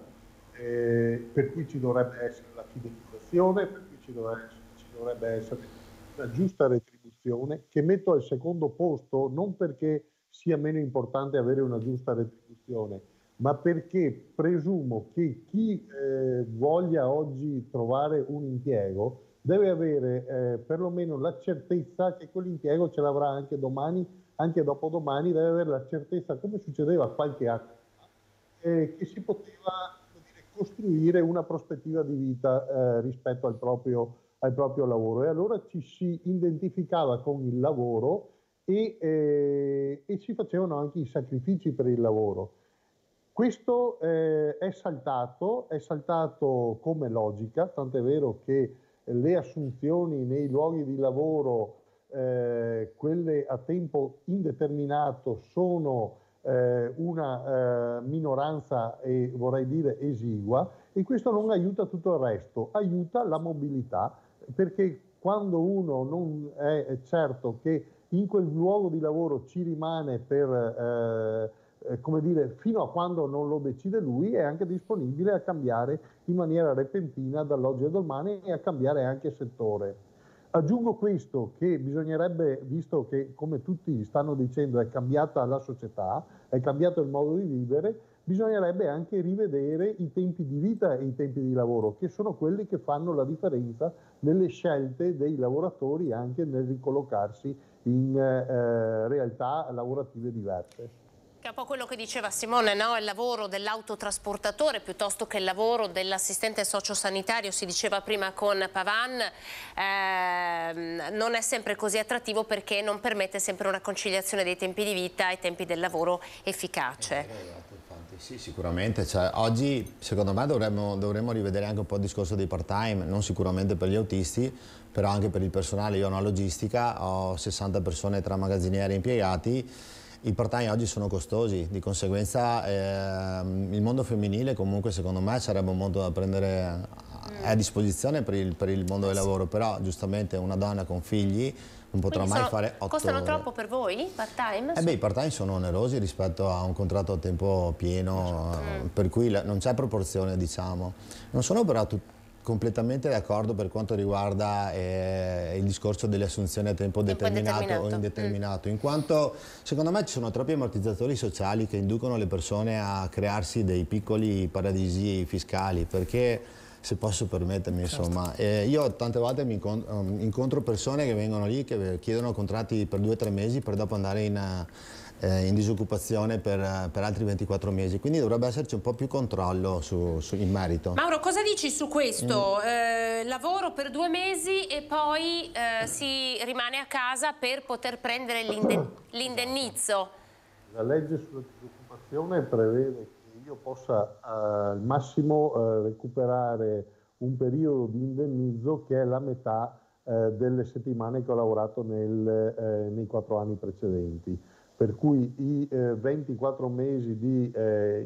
eh, per cui ci dovrebbe essere la fidelizzazione, per cui ci dovrebbe, ci dovrebbe essere la giusta retribuzione, che metto al secondo posto non perché sia meno importante avere una giusta retribuzione, ma perché presumo che chi eh, voglia oggi trovare un impiego deve avere eh, perlomeno la certezza che quell'impiego ce l'avrà anche domani, anche dopodomani, deve avere la certezza, come succedeva qualche anno fa, eh, che si poteva dire, costruire una prospettiva di vita eh, rispetto al proprio, al proprio lavoro. E allora ci si identificava con il lavoro e, eh, e si facevano anche i sacrifici per il lavoro. Questo eh, è saltato, è saltato come logica, tant'è vero che le assunzioni nei luoghi di lavoro, eh, quelle a tempo indeterminato, sono eh, una eh, minoranza e vorrei dire esigua e questo non aiuta tutto il resto, aiuta la mobilità perché quando uno non è certo che in quel luogo di lavoro ci rimane per, eh, eh, come dire, fino a quando non lo decide lui, è anche disponibile a cambiare in maniera repentina dall'oggi al domani e a cambiare anche settore. Aggiungo questo che bisognerebbe, visto che come tutti stanno dicendo è cambiata la società, è cambiato il modo di vivere, bisognerebbe anche rivedere i tempi di vita e i tempi di lavoro, che sono quelli che fanno la differenza nelle scelte dei lavoratori anche nel ricollocarsi in eh, eh, realtà lavorative diverse. Capo è quello che diceva Simone, no? il lavoro dell'autotrasportatore piuttosto che il lavoro dell'assistente sociosanitario, si diceva prima con Pavan, ehm, non è sempre così attrattivo perché non permette sempre una conciliazione dei tempi di vita ai tempi del lavoro efficace. Sì, sicuramente. Cioè, oggi secondo me dovremmo, dovremmo, rivedere anche un po' il discorso dei part-time, non sicuramente per gli autisti, però anche per il personale. Io ho una logistica, ho 60 persone tra magazzinieri e impiegati. I part-time oggi sono costosi, di conseguenza eh, il mondo femminile comunque secondo me sarebbe un mondo da prendere a disposizione per il, per il mondo del eh lavoro, però giustamente una donna con figli non potrò Quindi mai sono, fare 8 costano ore. troppo per voi part time? Eh beh, i part time sono onerosi rispetto a un contratto a tempo pieno, certo. eh, mm. per cui la, non c'è proporzione diciamo. Non sono però completamente d'accordo per quanto riguarda eh, il discorso delle assunzioni a tempo, determinato, determinato, o indeterminato, mm. in quanto secondo me ci sono troppi ammortizzatori sociali che inducono le persone a crearsi dei piccoli paradisi fiscali, perché se posso permettermi certo. insomma. Certo. io tante volte mi ehm, incontro persone che vengono lì, che chiedono contratti per due o tre mesi per dopo andare in, eh, in disoccupazione per, per, altri 24 mesi, quindi dovrebbe esserci un po' più controllo su, su, in merito. Mauro, cosa dici su questo? Mm. Eh, lavoro per due mesi e poi eh, si rimane a casa per poter prendere l'indennizzo. La legge sulla disoccupazione prevede io possa eh, al massimo eh, recuperare un periodo di indennizzo che è la metà eh, delle settimane che ho lavorato nel, nei quattro anni precedenti. Per cui i 24 mesi di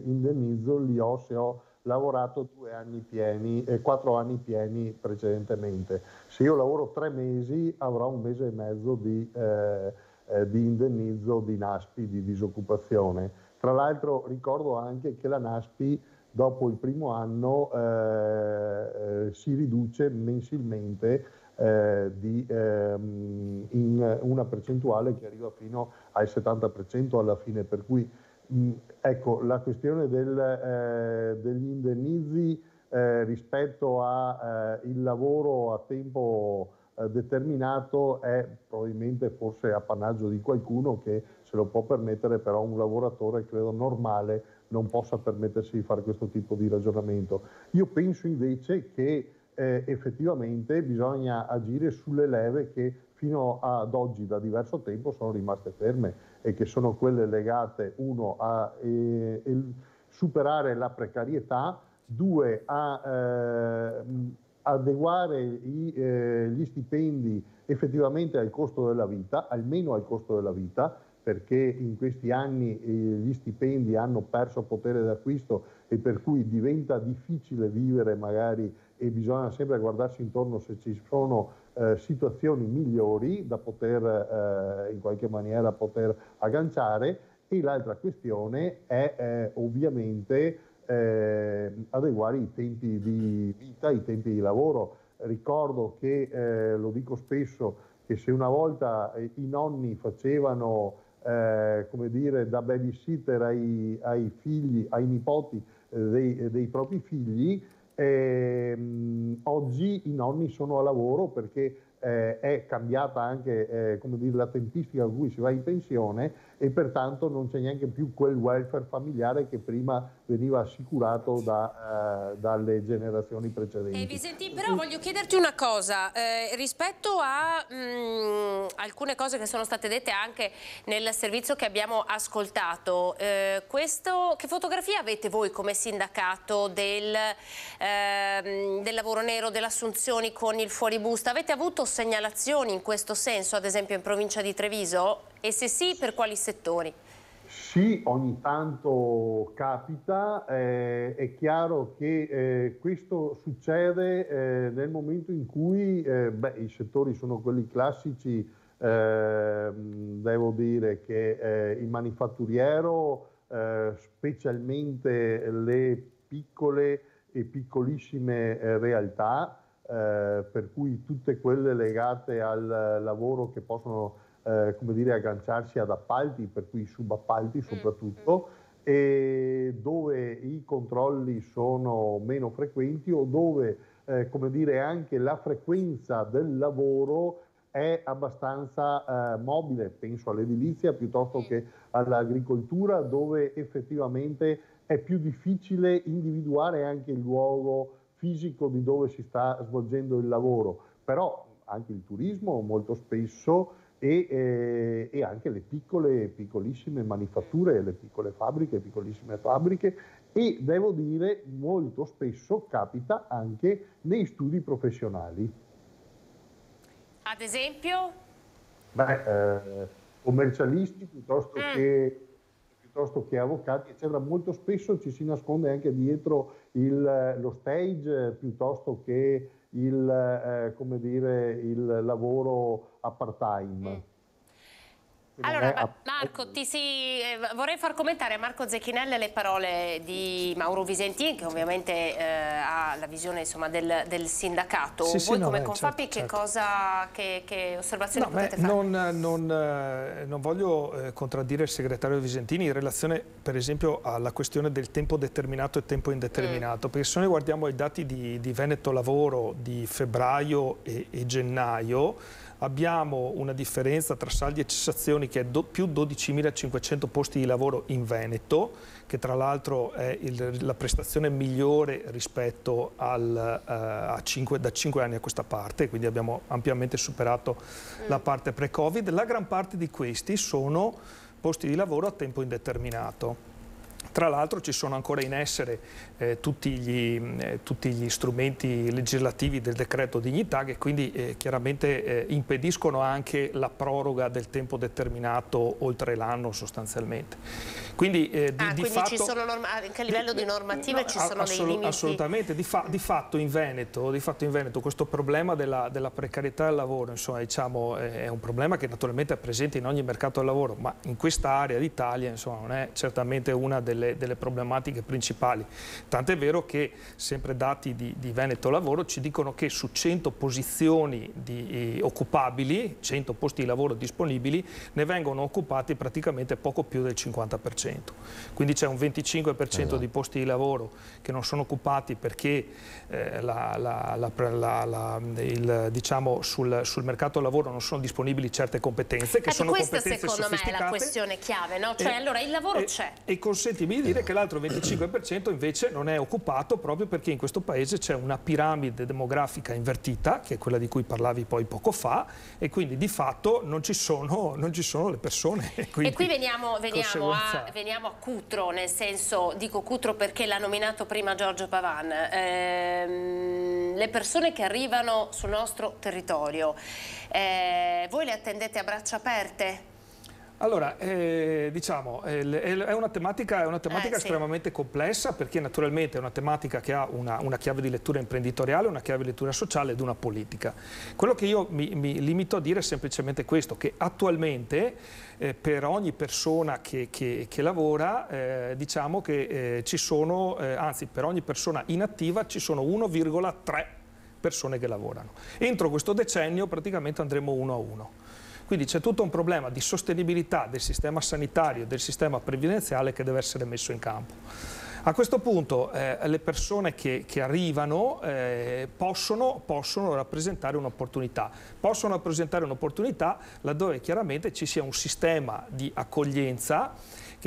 indennizzo li ho se ho lavorato due anni pieni, eh, quattro anni pieni precedentemente. Se io lavoro tre mesi avrò un mese e mezzo di, eh, eh, di indennizzo di NASPI, di disoccupazione. Tra l'altro ricordo anche che la NASPI dopo il primo anno eh, eh, si riduce mensilmente eh, di, ehm, in una percentuale che arriva fino al 70% alla fine, per cui mh, mm, ecco, la questione del, eh, degli indennizi eh, rispetto al eh, lavoro a tempo eh, determinato è probabilmente forse appannaggio di qualcuno che se lo può permettere, però un lavoratore credo normale non possa permettersi di fare questo tipo di ragionamento. Io penso invece che eh, effettivamente bisogna agire sulle leve che fino ad oggi da diverso tempo sono rimaste ferme e che sono quelle legate uno a eh, superare la precarietà, due a eh, adeguare i, eh, gli stipendi effettivamente al costo della vita, almeno al costo della vita, perché in questi anni eh, gli stipendi hanno perso potere d'acquisto e per cui diventa difficile vivere magari e bisogna sempre guardarsi intorno se ci sono eh, situazioni migliori da poter eh, in qualche maniera poter agganciare e l'altra questione è eh, ovviamente eh, adeguare i tempi di vita, i tempi di lavoro. Ricordo che, eh, lo dico spesso, che se una volta eh, i nonni facevano eh, come dire, da babysitter ai, ai figli, ai nipoti eh, dei, eh, dei, propri figli, ehm, oggi i nonni sono a lavoro perché è cambiata anche dire, la tempistica con cui si va in pensione e pertanto non c'è neanche più quel welfare familiare che prima veniva assicurato da, eh, dalle generazioni precedenti. Eh, Visentin, però voglio chiederti una cosa, eh, rispetto a mh, mm, alcune cose che sono state dette anche nel servizio che abbiamo ascoltato, eh, questo, che fotografia avete voi come sindacato del, ehm, del lavoro nero, delle assunzioni con il fuoribusto? Avete avuto segnalazioni in questo senso, ad esempio in provincia di Treviso? E se sì, per quali settori? Sì, ogni tanto capita, eh, è chiaro che eh, questo succede eh, nel momento in cui eh, beh, i settori sono quelli classici, ehm, devo dire che eh, il manifatturiero, eh, specialmente le piccole e piccolissime realtà, per cui tutte quelle legate al lavoro che possono eh, come dire, agganciarsi ad appalti, per cui subappalti mm, soprattutto, mm. e dove i controlli sono meno frequenti o dove eh, come dire, anche la frequenza del lavoro è abbastanza eh, mobile, penso all'edilizia piuttosto che all'agricoltura, dove effettivamente è più difficile individuare anche il luogo fisico di dove si sta svolgendo il lavoro. Però anche il turismo molto spesso e, eh, e, anche le piccole, piccolissime manifatture, le piccole fabbriche, piccolissime fabbriche e devo dire molto spesso capita anche nei studi professionali. Ad esempio? Beh, eh, commercialisti piuttosto, mm. che, piuttosto, che, avvocati, eccetera. Molto spesso ci si nasconde anche dietro il, lo stage piuttosto che il, eh, dire, il lavoro a part time. Mm. Allora, ma Marco, si, eh, vorrei far commentare a Marco Zecchinelle le parole di Mauro Visentin, che ovviamente eh, ha la visione insomma, del, del, sindacato. Sì, Voi sì, come no, Confapi certo, che, certo. Cosa, che, che osservazioni no, potete beh, fare? Non, non, eh, non voglio eh, contraddire il segretario Visentini in relazione per esempio alla questione del tempo determinato e tempo indeterminato, mm. perché se noi guardiamo i dati di, di Veneto Lavoro di febbraio e, e gennaio, abbiamo una differenza tra saldi e cessazioni che è do, più 12.500 posti di lavoro in Veneto, che tra l'altro è il, la prestazione migliore rispetto al, eh, 5, da 5 anni a questa parte, quindi abbiamo ampiamente superato mm. la parte pre-Covid. La gran parte di questi sono posti di lavoro a tempo indeterminato. Tra l'altro ci sono ancora in essere eh, tutti, gli, eh, tutti, gli, strumenti legislativi del decreto dignità che quindi eh, chiaramente eh, impediscono anche la proroga del tempo determinato oltre l'anno sostanzialmente. Quindi, eh, di, ah, di quindi fatto, norma, anche a livello di, di normativa no, ci sono dei limiti? Assolutamente, di, fa, fatto Veneto, di, fatto in Veneto, questo problema della, della precarietà del lavoro insomma, diciamo, eh, è un problema che naturalmente è presente in ogni mercato del lavoro ma in questa area d'Italia non è certamente una delle delle, delle problematiche principali. Tant'è vero che sempre dati di, di, Veneto Lavoro ci dicono che su 100 posizioni di, eh, occupabili, 100 posti di lavoro disponibili, ne vengono occupati praticamente poco più del 50%. Quindi c'è un 25% esatto. di posti di lavoro che non sono occupati perché eh, la, la, la, il, diciamo, sul, sul, mercato lavoro non sono disponibili certe competenze che ecco, sono questa competenze secondo me è la questione chiave, no? cioè e, allora il lavoro c'è. E consenti sentimi dire che l'altro 25% invece non è occupato proprio perché in questo paese c'è una piramide demografica invertita, che è quella di cui parlavi poi poco fa, e quindi di fatto non ci sono, non ci sono le persone. E qui veniamo, veniamo, a, veniamo, a, Cutro, nel senso, dico Cutro perché l'ha nominato prima Giorgio Pavan, ehm, le persone che arrivano sul nostro territorio, eh, voi le attendete a braccia aperte? Allora, eh, diciamo, è una tematica, è una tematica eh, estremamente sì. complessa perché naturalmente è una tematica che ha una, una, chiave di lettura imprenditoriale, una chiave di lettura sociale ed una politica. Quello che io mi, mi limito a dire è semplicemente questo, che attualmente eh, per ogni persona che, che, che lavora, eh, diciamo che eh, ci sono, eh, anzi per ogni persona inattiva ci sono 1,3 persone che lavorano. Entro questo decennio praticamente andremo uno a uno. Quindi c'è tutto un problema di sostenibilità del sistema sanitario, del sistema previdenziale che deve essere messo in campo. A questo punto eh, le persone che, che arrivano eh, possono, possono, rappresentare un'opportunità, possono rappresentare un'opportunità laddove chiaramente ci sia un sistema di accoglienza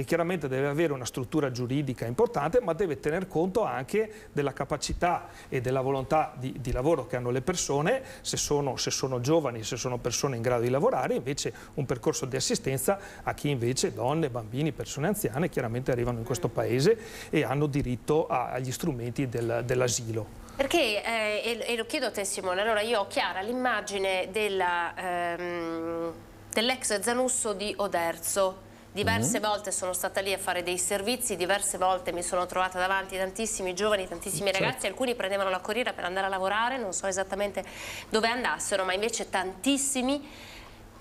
che chiaramente deve avere una struttura giuridica importante ma deve tener conto anche della capacità e della volontà di, di lavoro che hanno le persone, se sono, se sono, giovani, se sono persone in grado di lavorare, invece un percorso di assistenza a chi invece donne, bambini, persone anziane chiaramente arrivano in questo paese e hanno diritto a, agli strumenti del, dell'asilo. Perché, eh, e, lo chiedo a te Simone, allora io ho chiara l'immagine ehm, dell'ex ehm, dell Zanusso di Oderzo, Diverse mm -hmm. volte sono stata lì a fare dei servizi, diverse volte mi sono trovata davanti tantissimi giovani, tantissimi certo. ragazzi, alcuni prendevano la corriera per andare a lavorare, non so esattamente dove andassero, ma invece tantissimi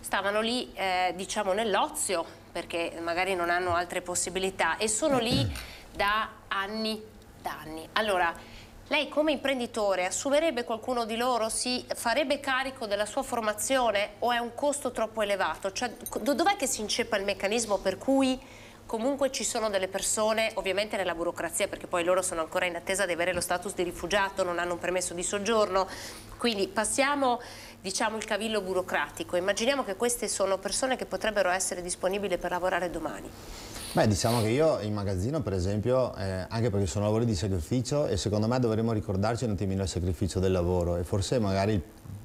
stavano lì eh, diciamo nell'ozio perché magari non hanno altre possibilità e sono lì da anni, da anni. Allora, lei come imprenditore assumerebbe qualcuno di loro? Si farebbe carico della sua formazione o è un costo troppo elevato? Cioè, dov'è che si inceppa il meccanismo per cui comunque ci sono delle persone, ovviamente nella burocrazia, perché poi loro sono ancora in attesa di avere lo status di rifugiato, non hanno un permesso di soggiorno, quindi passiamo diciamo il cavillo burocratico, immaginiamo che queste sono persone che potrebbero essere disponibili per lavorare domani. Beh, diciamo che io in magazzino, per esempio, eh, anche perché sono lavori di sacrificio e secondo me dovremmo ricordarci un attimino il sacrificio del lavoro e forse magari il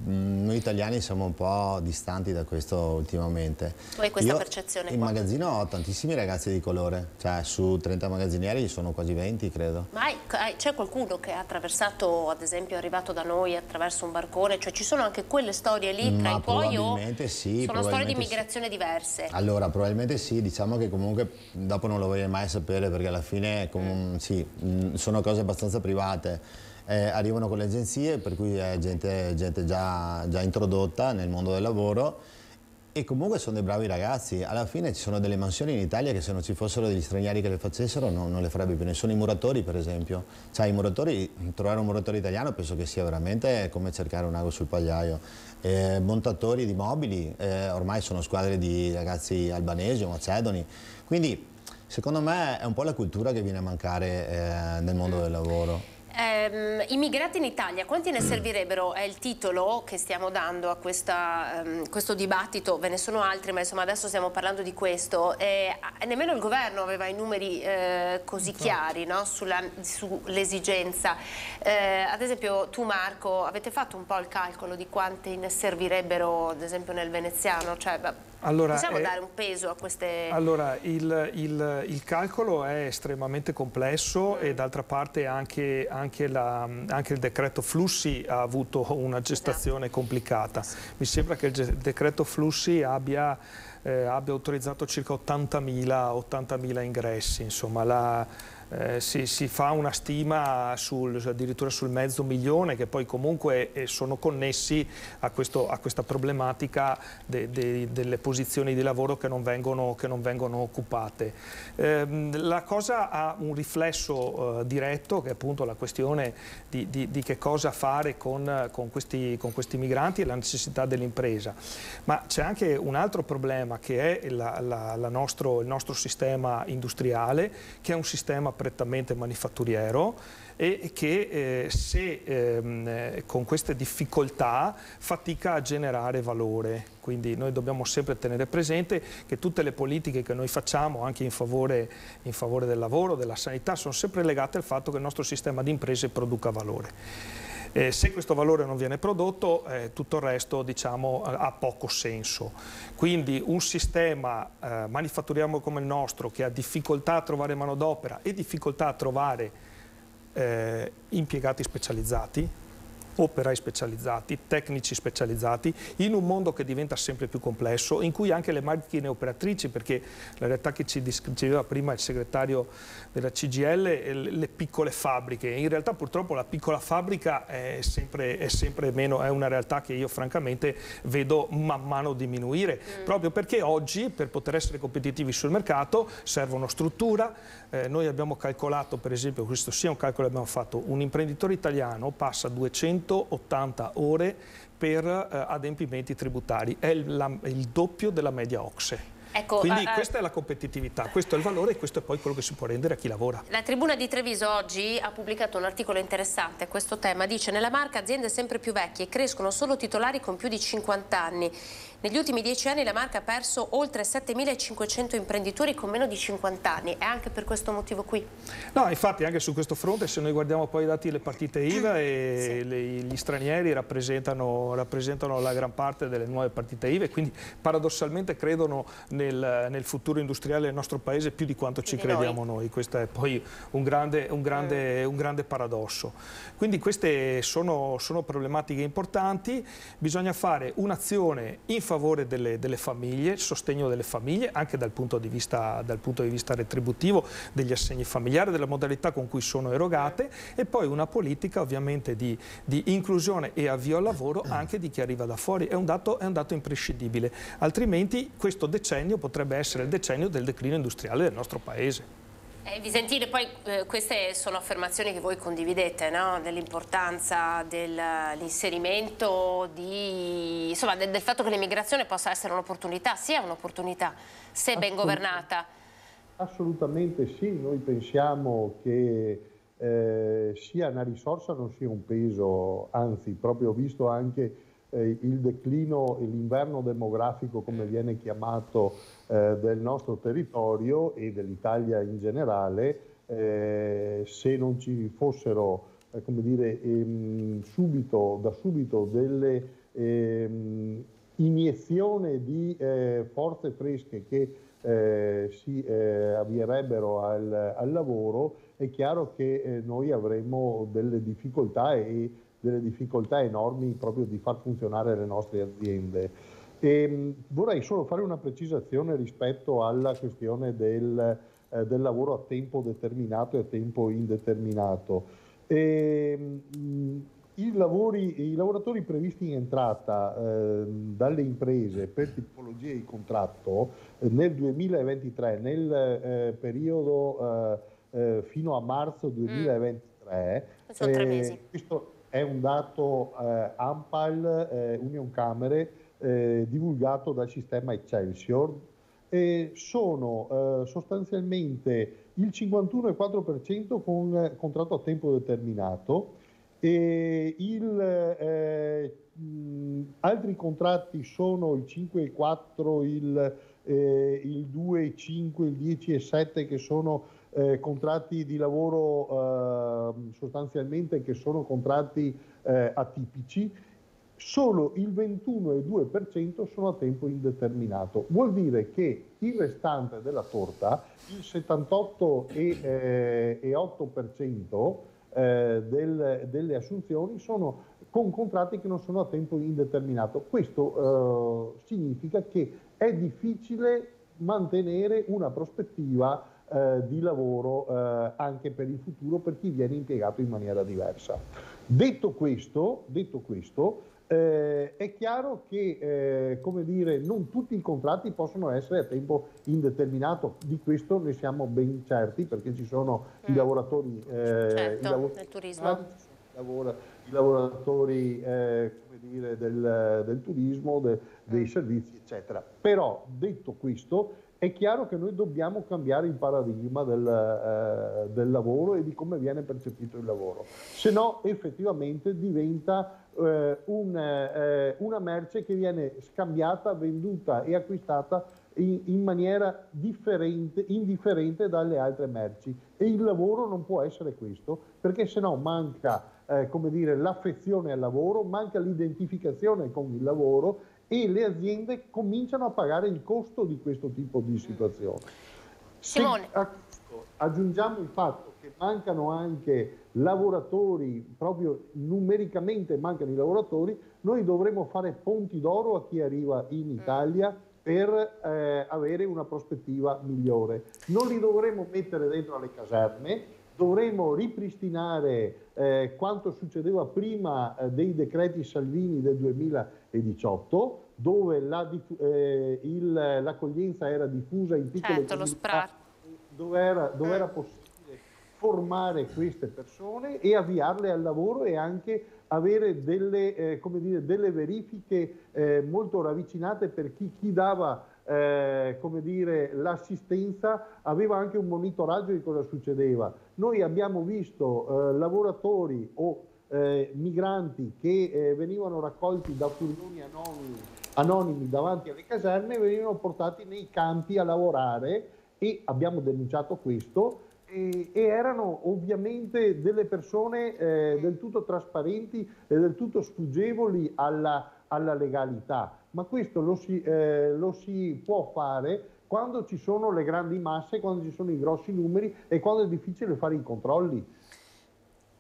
Mm, noi italiani siamo un po' distanti da questo ultimamente. Tu hai questa Io, percezione? In qua. magazzino ho tantissimi ragazzi di colore, cioè su 30 magazzinieri sono quasi 20 credo. Ma c'è qualcuno che ha attraversato, ad esempio è arrivato da noi attraverso un barcone, cioè ci sono anche quelle storie lì tra Ma i tuoi o sì, sono storie di migrazione sì. diverse? Allora probabilmente sì, diciamo che comunque dopo non lo voglio mai sapere perché alla fine mm. sì, sono cose abbastanza private eh, arrivano con le agenzie, per cui è gente, gente già, già introdotta nel mondo del lavoro e comunque sono dei bravi ragazzi, alla fine ci sono delle mansioni in Italia che se non ci fossero degli stranieri che le facessero no, non le farebbe più nessuno, i muratori per esempio, cioè i muratori, trovare un muratore italiano penso che sia veramente come cercare un ago sul pagliaio, eh, montatori di mobili, eh, ormai sono squadre di ragazzi albanesi o macedoni, quindi secondo me è un po' la cultura che viene a mancare eh, nel mondo del lavoro. Ehm, immigrati in Italia, quanti ne servirebbero? È il titolo che stiamo dando a questa, um, questo dibattito, ve ne sono altri ma insomma adesso stiamo parlando di questo e, e eh, nemmeno il governo aveva i numeri eh, così chiari no? sull'esigenza sull eh, ad esempio tu Marco avete fatto un po' il calcolo di quanti ne servirebbero ad esempio nel veneziano? Cioè, allora, Possiamo eh, dare un peso a queste... Allora, il, il, il calcolo è estremamente complesso mm. e d'altra parte anche, anche, la, anche, il decreto flussi ha avuto una gestazione esatto. complicata. Mi sembra che il decreto flussi abbia, eh, abbia autorizzato circa 80.000 80 ingressi, insomma la eh, si, si, fa una stima sul, addirittura sul mezzo milione che poi comunque eh, sono connessi a, questo, a questa problematica de, de, delle posizioni di lavoro che non vengono, che non vengono occupate. Eh, la cosa ha un riflesso eh, diretto che è appunto la questione di, di, di che cosa fare con, con, questi, con, questi, migranti e la necessità dell'impresa. Ma c'è anche un altro problema che è la, la, la nostro, il nostro sistema industriale che è un sistema prettamente manifatturiero e che eh, se ehm, eh, con queste difficoltà fatica a generare valore. Quindi noi dobbiamo sempre tenere presente che tutte le politiche che noi facciamo anche in favore, in favore del lavoro, della sanità, sono sempre legate al fatto che il nostro sistema di imprese produca valore. Eh, se questo valore non viene prodotto, eh, tutto il resto diciamo, ha poco senso. Quindi un sistema eh, manifatturiamo come il nostro, che ha difficoltà a trovare manodopera e difficoltà a trovare eh, impiegati specializzati, operai specializzati, tecnici specializzati, in un mondo che diventa sempre più complesso, in cui anche le macchine operatrici, perché la realtà che ci diceva prima il segretario della CGL, eh, le piccole fabbriche, in realtà purtroppo la piccola fabbrica è sempre, è sempre meno, è una realtà che io francamente vedo man mano diminuire, mm. proprio perché oggi per poter essere competitivi sul mercato servono struttura, eh, noi abbiamo calcolato per esempio, questo sia un calcolo che abbiamo fatto, un imprenditore italiano passa 200 180 ore per eh, adempimenti tributari, è il, la, il doppio della media OCSE. Ecco, Quindi ah, questa è la competitività, questo è il valore e questo è poi quello che si può rendere a chi lavora. La Tribuna di Treviso oggi ha pubblicato un articolo interessante a questo tema. Dice, nella marca aziende sempre più vecchie crescono solo titolari con più di 50 anni. Negli ultimi dieci anni la marca ha perso oltre 7.500 imprenditori con meno di 50 anni. È anche per questo motivo qui? No, infatti anche su questo fronte, se noi guardiamo poi i dati delle partite IVA, e sì. le, gli stranieri rappresentano, rappresentano, la gran parte delle nuove partite IVA e quindi paradossalmente credono nel, nel, futuro industriale del nostro paese più di quanto ci di crediamo noi. noi. Questo è poi un grande, un grande, mm. un grande paradosso. Quindi queste sono, sono problematiche importanti. Bisogna fare un'azione informativa favore delle, delle famiglie, sostegno delle famiglie anche dal punto, di vista, dal punto di vista retributivo degli assegni familiari, della modalità con cui sono erogate e poi una politica ovviamente di, di inclusione e avvio al lavoro mm. anche di chi arriva da fuori. È un dato, è un dato imprescindibile, altrimenti questo decennio potrebbe essere il decennio del declino industriale del nostro Paese. Eh, Visentile, poi eh, queste sono affermazioni che voi condividete, no? dell'importanza dell'inserimento, del, eh, del, fatto che l'immigrazione possa essere un'opportunità, sia un'opportunità se ben governata. Assolutamente sì, noi pensiamo che eh, sia una risorsa, non sia un peso, anzi proprio visto anche eh, il declino e l'inverno demografico, come mm. viene chiamato, eh, del nostro territorio e dell'Italia in generale, eh, se non ci fossero eh, come dire, ehm, subito, da subito delle ehm, iniezioni di eh, forze fresche che eh, si eh, avvierebbero al, al, lavoro, è chiaro che eh, noi avremo delle difficoltà e delle difficoltà enormi proprio di far funzionare le nostre aziende. E ehm, vorrei solo fare una precisazione rispetto alla questione del, eh, del lavoro a tempo determinato e a tempo indeterminato. E, ehm, mh, i, lavori, I lavoratori previsti in entrata eh, dalle imprese per tipologia di contratto eh, nel 2023, nel eh, periodo eh, eh, fino a marzo 2023, mm. sono tre mesi. Questo, è un dato eh, AMPAL eh, Union Camere eh, divulgato dal sistema Excelsior e sono eh, sostanzialmente il 51,4% con eh, contratto a tempo determinato e il, eh, mh, altri contratti sono il 5,4, il, eh, il 2,5, il 10,7 che sono eh, contratti di lavoro eh, sostanzialmente che sono contratti eh, atipici, solo il 21,2% sono a tempo indeterminato. Vuol dire che il restante della torta, il 78,8% eh, eh, del, delle assunzioni sono con contratti che non sono a tempo indeterminato. Questo eh, significa che è difficile mantenere una prospettiva eh, di lavoro eh, anche per il futuro per chi viene impiegato in maniera diversa. Detto questo, detto questo eh, è chiaro che eh, dire, non tutti i contratti possono essere a tempo indeterminato, di questo ne siamo ben certi perché ci sono mm. Eh, i lavoratori certo, i lav del turismo. Ah, lavora, i lavoratori eh, dire, del, del, turismo, de, dei mm. servizi, eccetera. Però detto questo, è chiaro che noi dobbiamo cambiare il paradigma del, eh, del, lavoro e di come viene percepito il lavoro, se no effettivamente diventa eh, un, eh, una merce che viene scambiata, venduta e acquistata in, in maniera indifferente dalle altre merci e il lavoro non può essere questo perché se no manca eh, come dire, l'affezione al lavoro, manca l'identificazione con il lavoro e le aziende cominciano a pagare il costo di questo tipo di situazione. Simone. Se aggiungiamo il fatto che mancano anche lavoratori, proprio numericamente mancano i lavoratori, noi dovremo fare ponti d'oro a chi arriva in mm. Italia per eh, avere una prospettiva migliore. Non li dovremo mettere dentro alle caserme, dovremo ripristinare eh, quanto succedeva prima eh, dei decreti Salvini del 2018 dove la, eh, il, l'accoglienza era diffusa in piccole certo, comunità, dove era, dove mm. era possibile formare queste persone e avviarle al lavoro e anche avere delle, eh, dire, delle verifiche eh, molto ravvicinate per chi, chi dava eh, dire, l'assistenza, aveva anche un monitoraggio di cosa succedeva. Noi abbiamo visto eh, lavoratori o eh, migranti che eh, venivano raccolti da furgoni anonimi anonimi davanti alle caserme venivano portati nei campi a lavorare e abbiamo denunciato questo e, e erano ovviamente delle persone eh, del tutto trasparenti e del tutto sfuggevoli alla, alla legalità, ma questo lo si, eh, lo si può fare quando ci sono le grandi masse, quando ci sono i grossi numeri e quando è difficile fare i controlli.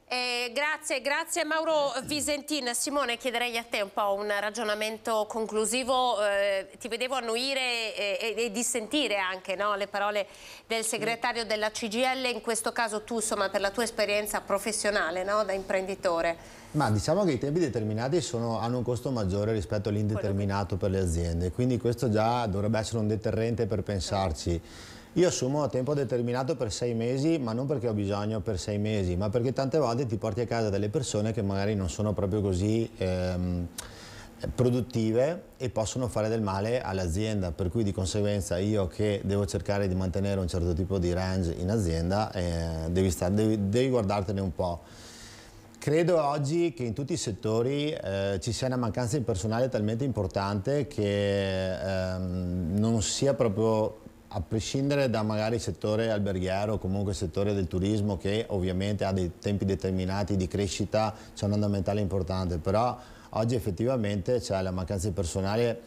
Eh, grazie, grazie Mauro Visentin. Simone, chiederei a te un po' un ragionamento conclusivo. Eh, ti vedevo annuire eh, e, e dissentire anche no? le parole del segretario della CGL, in questo caso tu insomma, per la tua esperienza professionale no? da imprenditore. Ma diciamo che i tempi determinati sono, hanno un costo maggiore rispetto all'indeterminato per le aziende, quindi questo già dovrebbe essere un deterrente per certo. pensarci. Io assumo a tempo determinato per sei mesi, ma non perché ho bisogno per sei mesi, ma perché tante volte ti porti a casa delle persone che magari non sono proprio così ehm, produttive e possono fare del male all'azienda, per cui di conseguenza io che devo cercare di mantenere un certo tipo di range in azienda, eh, devi, star, devi, devi guardartene un po'. Credo oggi che in tutti i settori eh, ci sia una mancanza di personale talmente importante che ehm, non sia proprio a prescindere da magari il settore alberghiero o comunque il settore del turismo che ovviamente ha dei tempi determinati di crescita, c'è un fondamentale importante, però oggi effettivamente cioè, la mancanza di personale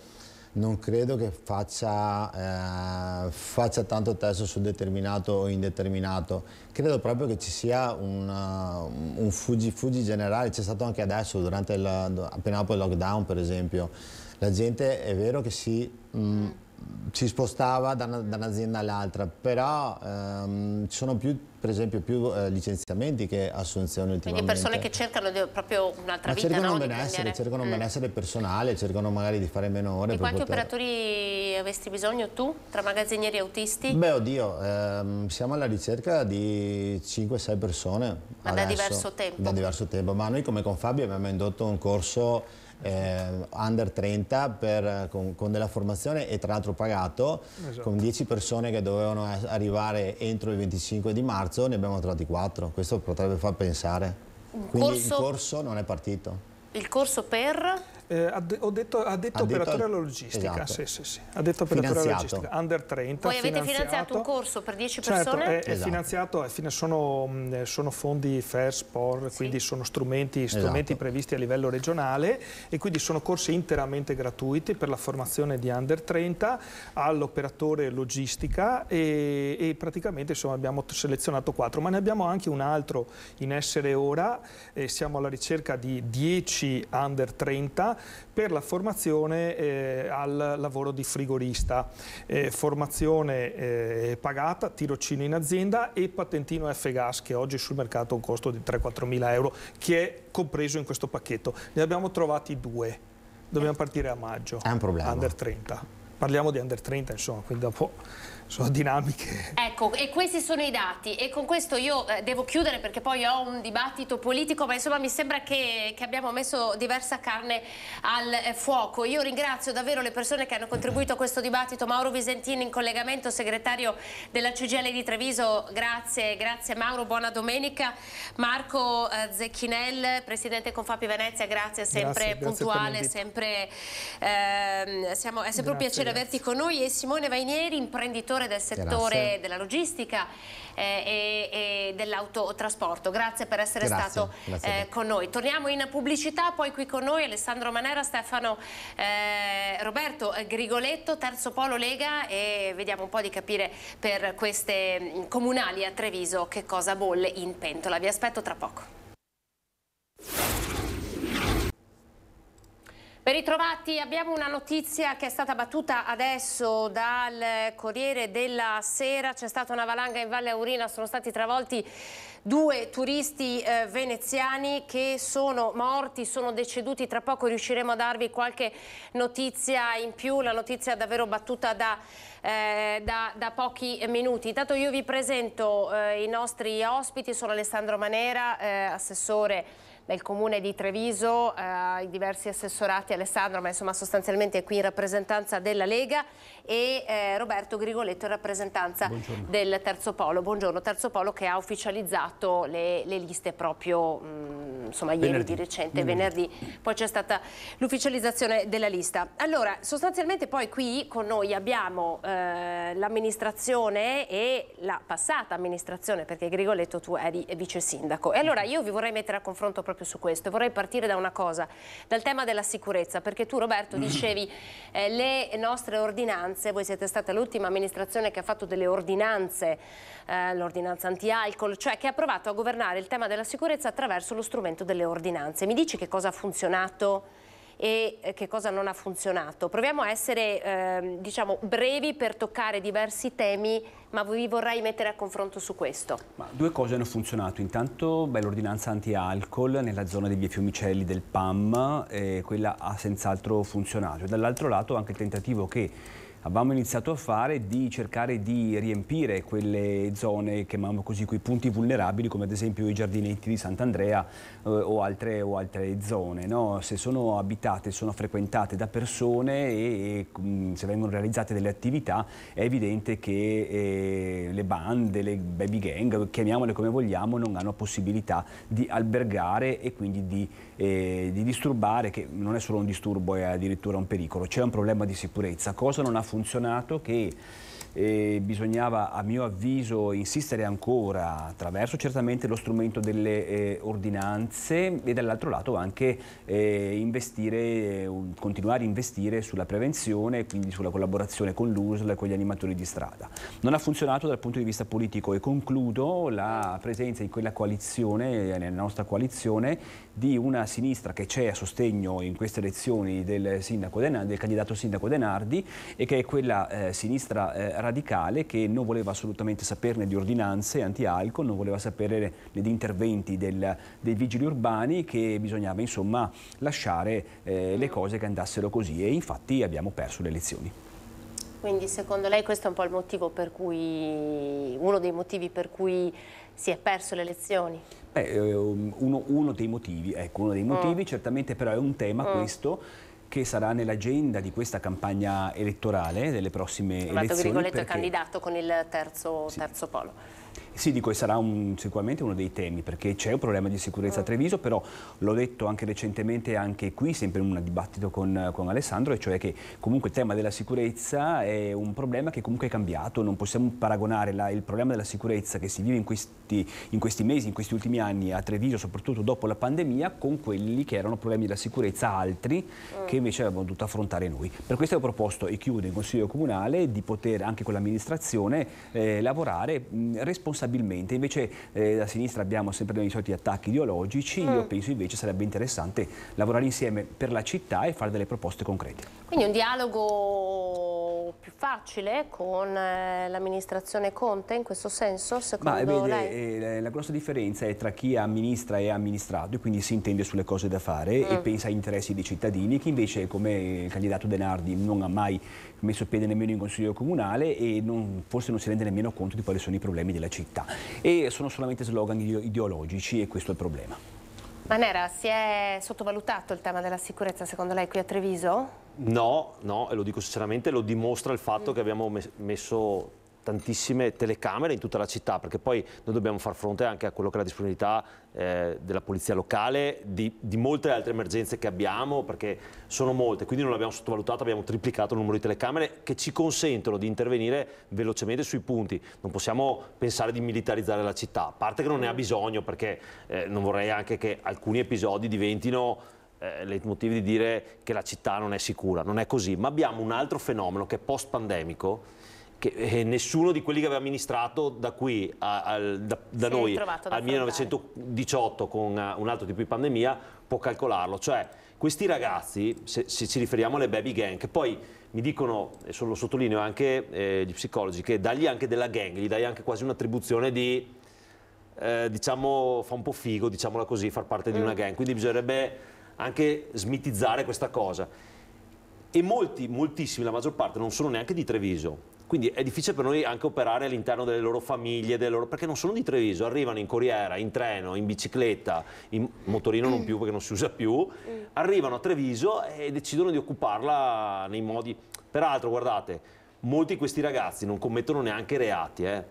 non credo che faccia, eh, faccia tanto testo su determinato o indeterminato, credo proprio che ci sia una, un fuggi-fuggi eh, generale, c'è stato anche adesso, durante il, appena dopo il lockdown per esempio, la gente è vero che si... Mh, mm, si spostava da, una, da un'azienda all'altra, però ehm, ci sono più, per esempio più eh, licenziamenti che assunzioni ultimamente. Quindi persone che cercano di, proprio un'altra vita, cercano, no? un benessere, cercano un mm. benessere personale, cercano magari di fare meno ore. Di quanti poter... operatori avresti bisogno tu, tra magazzinieri e autisti? Beh, oddio, ehm, siamo alla ricerca di 5-6 persone. Ma adesso, da diverso tempo? Da diverso tempo, ma noi come Confabio abbiamo indotto un corso eh, under 30 per, con, con, della formazione e tra l'altro pagato esatto. con 10 persone che dovevano arrivare entro il 25 di marzo ne abbiamo trovati 4 questo potrebbe far pensare quindi corso... il corso non è partito il corso per? Eh, ha, ho detto, ha detto ha operatore alla logistica, esatto. sì, sì, sì. ha detto operatore alla logistica, under 30. Poi avete finanziato, un corso per 10 certo, persone? È, esatto. è finanziato, sono, sono, fondi FER, SPOR, quindi sono strumenti, esatto. strumenti esatto. previsti a livello regionale e quindi sono corsi interamente gratuiti per la formazione di under 30 all'operatore logistica e, e praticamente insomma, abbiamo selezionato 4, ma ne abbiamo anche un altro in essere ora, eh, siamo alla ricerca di 10 under 30 per la formazione eh, al lavoro di frigorista, eh, formazione eh, pagata, tirocino in azienda e patentino F-Gas che oggi sul mercato ha un costo di 3-4 mila euro che è compreso in questo pacchetto. Ne abbiamo trovati due, dobbiamo eh. partire a maggio, è un problema. under 30. Parliamo di under 30 insomma, quindi dopo sono dinamiche. Ecco, e questi sono i dati e con questo io eh, devo chiudere perché poi ho un dibattito politico, ma insomma mi sembra che, che abbiamo messo diversa carne al eh, fuoco. Io ringrazio davvero le persone che hanno contribuito a questo dibattito, Mauro Visentini in collegamento, segretario della CGL di Treviso, grazie, grazie Mauro, buona domenica. Marco eh, Zecchinel, presidente Confapi Venezia, grazie, sempre grazie, puntuale, grazie sempre, ehm, siamo, è sempre grazie, un piacere averti con noi e Simone Vainieri, imprenditore direttore del settore Grazie. della logistica eh, e, e dell'autotrasporto. Grazie per essere Grazie. stato Grazie eh, con noi. Torniamo in pubblicità, poi qui con noi Alessandro Manera, Stefano eh, Roberto Grigoletto, Terzo Polo Lega e vediamo un po' di capire per queste mm, comunali a Treviso che cosa bolle in pentola. Vi aspetto tra poco. Ben ritrovati, abbiamo una notizia che è stata battuta adesso dal Corriere della Sera, c'è stata una valanga in Valle Aurina, sono stati travolti due turisti eh, veneziani che sono morti, sono deceduti, tra poco riusciremo a darvi qualche notizia in più, la notizia è davvero battuta da, eh, da, da pochi minuti. Intanto io vi presento eh, i nostri ospiti, sono Alessandro Manera, eh, assessore del Comune di Treviso, eh, i diversi assessorati, Alessandro, ma insomma sostanzialmente è qui in rappresentanza della Lega e eh, Roberto Grigoletto in rappresentanza Buongiorno. del Terzo Polo. Buongiorno, Terzo Polo che ha ufficializzato le, le liste proprio mh, mm, insomma, ieri di recente, venerdì. venerdì. Poi c'è stata l'ufficializzazione della lista. Allora, sostanzialmente poi qui con noi abbiamo eh, l'amministrazione e la passata amministrazione, perché Grigoletto tu eri vice sindaco. E allora io vi vorrei mettere a confronto proprio proprio su questo. Vorrei partire da una cosa, dal tema della sicurezza, perché tu Roberto mm. dicevi eh, le nostre ordinanze, voi siete stata l'ultima amministrazione che ha fatto delle ordinanze, eh, l'ordinanza anti-alcol, cioè che ha provato a governare il tema della sicurezza attraverso lo strumento delle ordinanze. Mi dici che cosa ha funzionato? e eh, che cosa non ha funzionato. Proviamo a essere ehm, diciamo, brevi per toccare diversi temi, ma vi vorrei mettere a confronto su questo. Ma due cose hanno funzionato. Intanto l'ordinanza anti-alcol nella zona di Via Fiumicelli del PAM, eh, quella ha senz'altro funzionato. E dall'altro lato anche il tentativo che abbiamo iniziato a fare di cercare di riempire quelle zone, chiamiamo così, quei punti vulnerabili come ad esempio i giardinetti di Sant'Andrea eh, o, altre, o, altre, zone. No? Se sono abitate, sono frequentate da persone e, e mm, se vengono realizzate delle attività è evidente che eh, le bande, le baby gang, chiamiamole come vogliamo, non hanno possibilità di albergare e quindi di eh, di disturbare, che non è solo un disturbo, è addirittura un pericolo, c'è un problema di sicurezza. Cosa non ha funzionato? Che eh, bisognava a mio avviso insistere ancora attraverso certamente lo strumento delle eh, ordinanze e dall'altro lato anche eh, investire, eh, continuare a investire sulla prevenzione quindi sulla collaborazione con l'USL e con gli animatori di strada. Non ha funzionato dal punto di vista politico e concludo la presenza in quella coalizione, nella nostra coalizione, di una sinistra che c'è a sostegno in queste elezioni del, Denardi, del candidato sindaco De Nardi e che è quella eh, sinistra eh, radicale che non voleva assolutamente saperne di ordinanze anti-alcol, non voleva sapere di interventi del, dei vigili urbani, che bisognava insomma lasciare eh, le cose che andassero così e infatti abbiamo perso le elezioni. Quindi secondo lei questo è un po' il motivo per cui, uno dei motivi per cui si è perso le elezioni? Beh, ehm, uno, uno, dei motivi, ecco, uno dei mm. motivi mm. certamente però è un tema mm. questo che sarà nell'agenda di questa campagna elettorale delle prossime Roberto elezioni. Roberto Grigoletto perché... è candidato con il terzo, sì. terzo polo. Sì, dico, e sarà un, sicuramente uno dei temi, perché c'è un problema di sicurezza a mm. Treviso, però l'ho detto anche recentemente, anche qui, sempre in un dibattito con, con, Alessandro, e cioè che comunque il tema della sicurezza è un problema che comunque è cambiato, non possiamo paragonare la, il problema della sicurezza che si vive in questi, in questi, mesi, in questi ultimi anni a Treviso, soprattutto dopo la pandemia, con quelli che erano problemi della sicurezza altri mm. che invece avevamo dovuto affrontare noi. Per questo ho proposto, e chiudo, in Consiglio Comunale di poter anche con l'amministrazione eh, lavorare mh, responsabilmente stabilmente, invece eh, a sinistra abbiamo sempre i soliti attacchi ideologici, mm. io penso invece sarebbe interessante lavorare insieme per la città e fare delle proposte concrete. Quindi un dialogo facile con eh, l'amministrazione Conte in questo senso? Ma vede, eh, la grossa differenza è tra chi amministra e ha amministrato e quindi si intende sulle cose da fare mm. e pensa agli interessi dei cittadini, chi invece come il candidato Denardi non ha mai messo piede nemmeno in consiglio comunale e non, forse non si rende nemmeno conto di quali sono i problemi della città e sono solamente slogan ideologici e questo è il problema. Manera, si è sottovalutato il tema della sicurezza secondo lei qui a Treviso? No, no, e lo dico sinceramente, lo dimostra il fatto mm. che abbiamo messo tantissime telecamere in tutta la città, perché poi noi dobbiamo far fronte anche a quello che è la disponibilità eh, della polizia locale, di, di, molte altre emergenze che abbiamo, perché sono molte, quindi non l'abbiamo sottovalutato, abbiamo triplicato il numero di telecamere che ci consentono di intervenire velocemente sui punti. Non possiamo pensare di militarizzare la città, a parte che non ne ha mm. bisogno, perché eh, non vorrei anche che alcuni episodi diventino eh, leitmotiv di dire che la città non è sicura, non è così, ma abbiamo un altro fenomeno che è post pandemico che eh, nessuno di quelli che aveva amministrato da qui, a, al, da, da noi, al 1918 con uh, un altro tipo di pandemia, può calcolarlo. Cioè, questi ragazzi, se, se ci riferiamo alle baby gang, che poi mi dicono, e lo sottolineo anche eh, gli psicologi, che dagli anche della gang, gli dai anche quasi un'attribuzione di, eh, diciamo, fa un po' figo, diciamola così, far parte mm. di una mm. gang. Quindi bisognerebbe anche smitizzare questa cosa. E molti, moltissimi, la maggior parte, non sono neanche di Treviso. Quindi è difficile per noi anche operare all'interno delle loro famiglie, delle loro... perché non sono di Treviso, arrivano in corriera, in treno, in bicicletta, in motorino non più perché non si usa più, arrivano a Treviso e decidono di occuparla nei modi... Peraltro, guardate, molti di questi ragazzi non commettono neanche reati, eh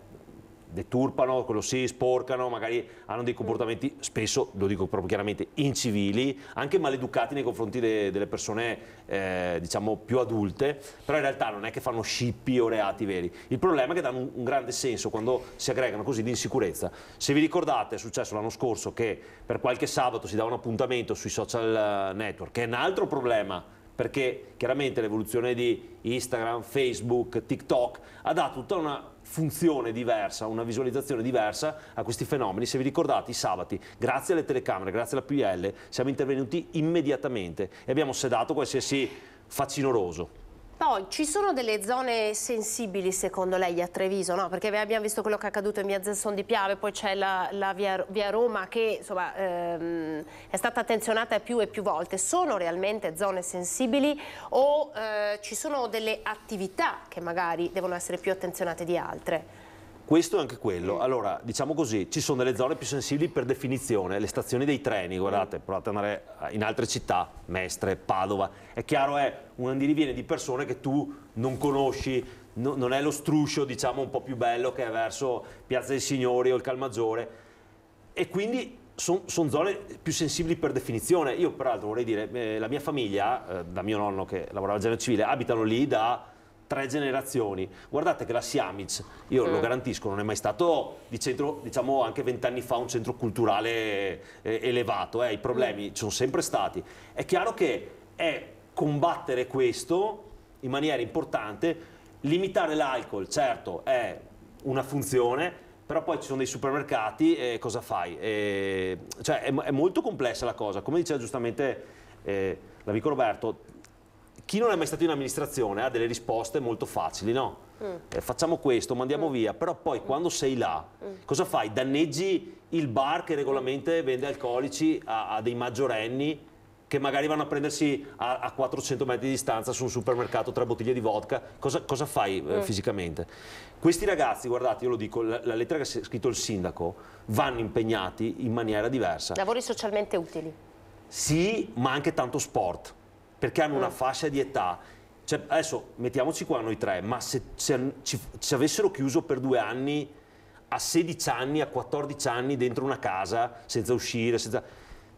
deturpano, quello sì, sporcano, magari hanno dei comportamenti spesso, lo dico proprio chiaramente, incivili, anche maleducati nei confronti de, delle persone eh, diciamo più adulte, però in realtà non è che fanno scippi o reati veri. Il problema è che danno un, un grande senso quando si aggregano così di insicurezza. Se vi ricordate è successo l'anno scorso che per qualche sabato si dava un appuntamento sui social eh, network, che è un altro problema perché chiaramente l'evoluzione di Instagram, Facebook, TikTok ha dato tutta una funzione diversa, una visualizzazione diversa a questi fenomeni. Se vi ricordate, i sabati, grazie alle telecamere, grazie alla PL, siamo intervenuti immediatamente e abbiamo sedato qualsiasi facinoroso. Poi ci sono delle zone sensibili secondo lei a Treviso, no? Perché abbiamo visto quello che è accaduto in via Zesson di Piave, poi c'è la, la via, via, Roma che insomma, ehm, è stata attenzionata più e più volte. Sono realmente zone sensibili o eh, ci sono delle attività che magari devono essere più attenzionate di altre? questo e anche quello. Allora, diciamo così, ci sono delle zone più sensibili per definizione, le stazioni dei treni, guardate, mm. provate ad andare in altre città, Mestre, Padova, è chiaro è un andirivieni di persone che tu non conosci, no, non è lo struscio, diciamo, un po' più bello che è verso Piazza dei Signori o il Calmaggiore, e quindi sono son zone più sensibili per definizione. Io peraltro vorrei dire, eh, la mia famiglia, eh, da mio nonno che lavorava al genere civile, abitano lì da tre generazioni. Guardate che la Siamic, io mm. lo garantisco, non è mai stato di centro, diciamo anche vent'anni fa, un centro culturale eh, elevato. Eh. I problemi mm. ci sono sempre stati. È chiaro che è combattere questo in maniera importante, limitare l'alcol, certo, è una funzione, però poi ci sono dei supermercati e cosa fai? E, cioè, è, è, molto complessa la cosa. Come diceva giustamente eh, l'amico Roberto, chi non è mai stato in amministrazione ha delle risposte molto facili, no? Mm. Eh, facciamo questo, mandiamo mm. via, però poi quando sei là, mm. cosa fai? Danneggi il bar che regolarmente vende alcolici a, a dei maggiorenni che magari vanno a prendersi a, a, 400 metri di distanza su un supermercato tre bottiglie di vodka, cosa, cosa fai eh, mm. fisicamente? Questi ragazzi, guardate, io lo dico, la, la lettera che ha scritto il sindaco, vanno impegnati in maniera diversa. Lavori socialmente utili. Sì, ma anche tanto sport perché hanno una mm. fascia di età. Cioè, adesso mettiamoci qua noi tre, ma se, se ci, ci avessero chiuso per due anni a 16 anni, a 14 anni dentro una casa senza uscire, senza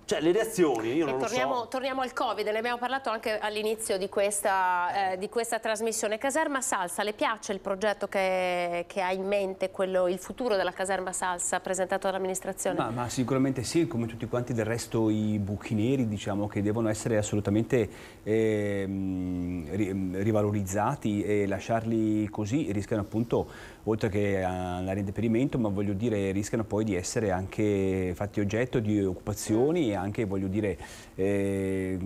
cioè le reazioni, io e non torniamo, lo so. Torniamo al Covid, ne abbiamo parlato anche all'inizio di, eh, di, questa trasmissione. Caserma Salsa, le piace il progetto che, che ha in mente, quello, il futuro della Caserma Salsa presentato dall'amministrazione? Ma, ma, sicuramente sì, come tutti quanti del resto i buchi neri diciamo che devono essere assolutamente eh, rivalorizzati e lasciarli così rischiano appunto oltre che eh, andare in deperimento, ma voglio dire rischiano poi di essere anche fatti oggetto di occupazioni e anche voglio dire eh,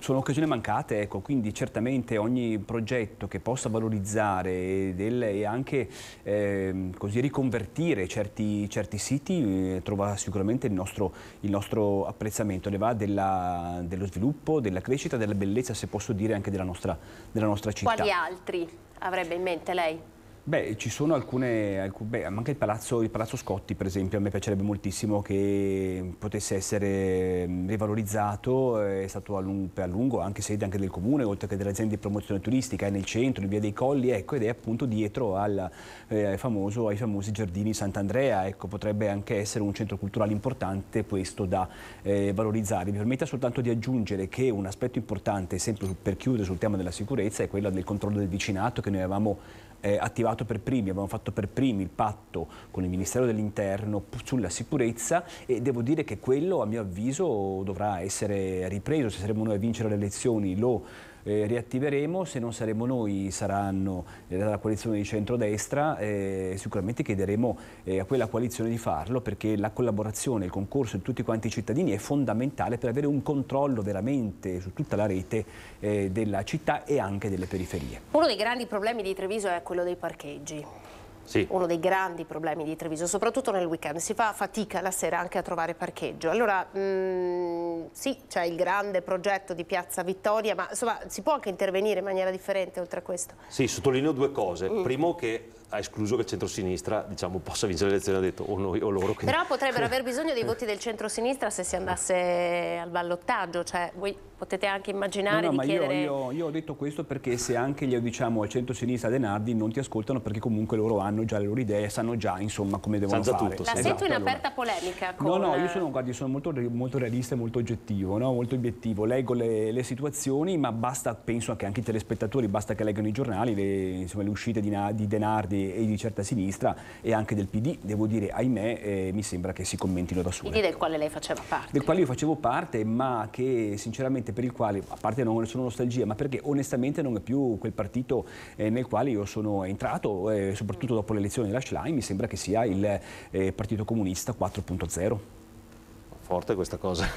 sono occasioni mancate, ecco, quindi certamente ogni progetto che possa valorizzare e, del, e anche eh, così riconvertire certi, certi siti eh, trova sicuramente il nostro, il nostro, apprezzamento, ne va della, dello sviluppo, della crescita, della bellezza se posso dire anche della nostra, della nostra città. Quali altri avrebbe in mente lei? Beh, ci sono alcune, alcune beh, anche il palazzo, il palazzo, Scotti per esempio, a me piacerebbe moltissimo che potesse essere mm, rivalorizzato, eh, è stato a lungo, a lungo anche sede anche del comune, oltre che delle aziende di promozione turistica, è nel centro, in via dei Colli, ecco, ed è appunto dietro al, eh, famoso, ai famosi giardini Sant'Andrea, ecco, potrebbe anche essere un centro culturale importante questo da eh, valorizzare. Mi permetta soltanto di aggiungere che un aspetto importante, sempre per chiudere sul tema della sicurezza, è quello del controllo del vicinato che noi avevamo eh, attivato per primi, abbiamo fatto per primi il patto con il Ministero dell'Interno sulla sicurezza e devo dire che quello a mio avviso dovrà essere ripreso, se saremo noi a vincere le elezioni lo eh, riattiveremo, se non saremo noi saranno eh, la coalizione di centrodestra, eh, sicuramente chiederemo eh, a quella coalizione di farlo perché la collaborazione, il concorso di tutti quanti i cittadini è fondamentale per avere un controllo veramente su tutta la rete eh, della città e anche delle periferie. Uno dei grandi problemi di Treviso è quello dei parcheggi sì. uno dei grandi problemi di Treviso, soprattutto nel weekend, si fa fatica la sera anche a trovare parcheggio. Allora, mh, mm, sì, c'è il grande progetto di Piazza Vittoria, ma insomma si può anche intervenire in maniera differente oltre a questo? Sì, sottolineo due cose. Mm. Primo che ha escluso che il centrosinistra diciamo, possa vincere le elezioni, ha detto o noi o loro. Quindi... Però potrebbero aver bisogno dei voti del centrosinistra se si andasse al ballottaggio, cioè voi potete anche immaginare no, no, di chiedere... Io, io, io, ho detto questo perché se anche gli diciamo al centrosinistra Denardi non ti ascoltano perché comunque loro hanno già le loro idee, sanno già insomma come devono Sanza fare. Tutto, La sì. sento in esatto, aperta allora. polemica con... No, no, io eh, sono, guardi, sono molto, molto, realista e molto oggettivo, no? molto obiettivo, leggo le, le, situazioni ma basta, penso che anche i telespettatori, basta che leggano i giornali, le, insomma, le uscite di, di Denardi e, di certa sinistra e anche del PD, devo dire ahimè eh, mi sembra che si commentino da sole. PD del quale lei faceva parte? Del quale io facevo parte ma che sinceramente per il quale, a parte non sono nostalgia, ma perché onestamente non è più quel partito eh, nel quale io sono entrato, eh, soprattutto dopo l'elezione della Schlein, mi sembra che sia il eh, Partito Comunista 4.0 forte questa cosa.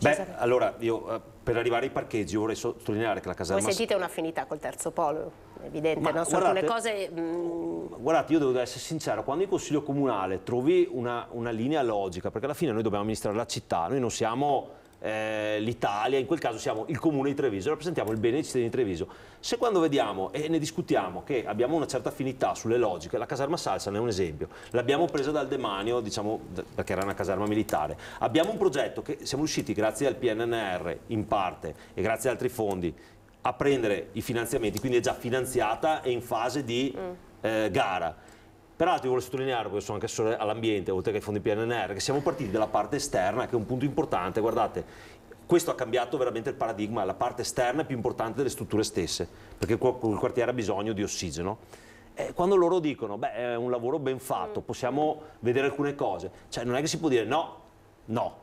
Beh, allora, io eh, per arrivare ai parcheggi vorrei sottolineare che la caserma... Voi sentite un'affinità col terzo polo, evidente, no? Sono guardate, cose... Mh... Mm, guardate, io devo essere sincero, quando il Consiglio Comunale trovi una, una linea logica, perché alla fine noi dobbiamo amministrare la città, noi non siamo eh, l'Italia, in quel caso siamo il comune di Treviso, rappresentiamo il bene dei cittadini di Treviso. Se quando vediamo e ne discutiamo che abbiamo una certa affinità sulle logiche, la caserma Salsa ne è un esempio, l'abbiamo presa dal demanio, diciamo, perché era una caserma militare, abbiamo un progetto che siamo riusciti grazie al PNNR in parte e grazie ad altri fondi a prendere i finanziamenti, quindi è già finanziata e in fase di mm. eh, gara Peraltro voglio sottolineare, perché sono anche assessore all'ambiente, oltre che ai fondi PNR, che siamo partiti dalla parte esterna, che è un punto importante. Guardate, questo ha cambiato veramente il paradigma, la parte esterna è più importante delle strutture stesse, perché il quartiere ha bisogno di ossigeno. quando loro dicono, beh, è un lavoro ben fatto, mm. possiamo vedere alcune cose, cioè non è che si può dire no, no.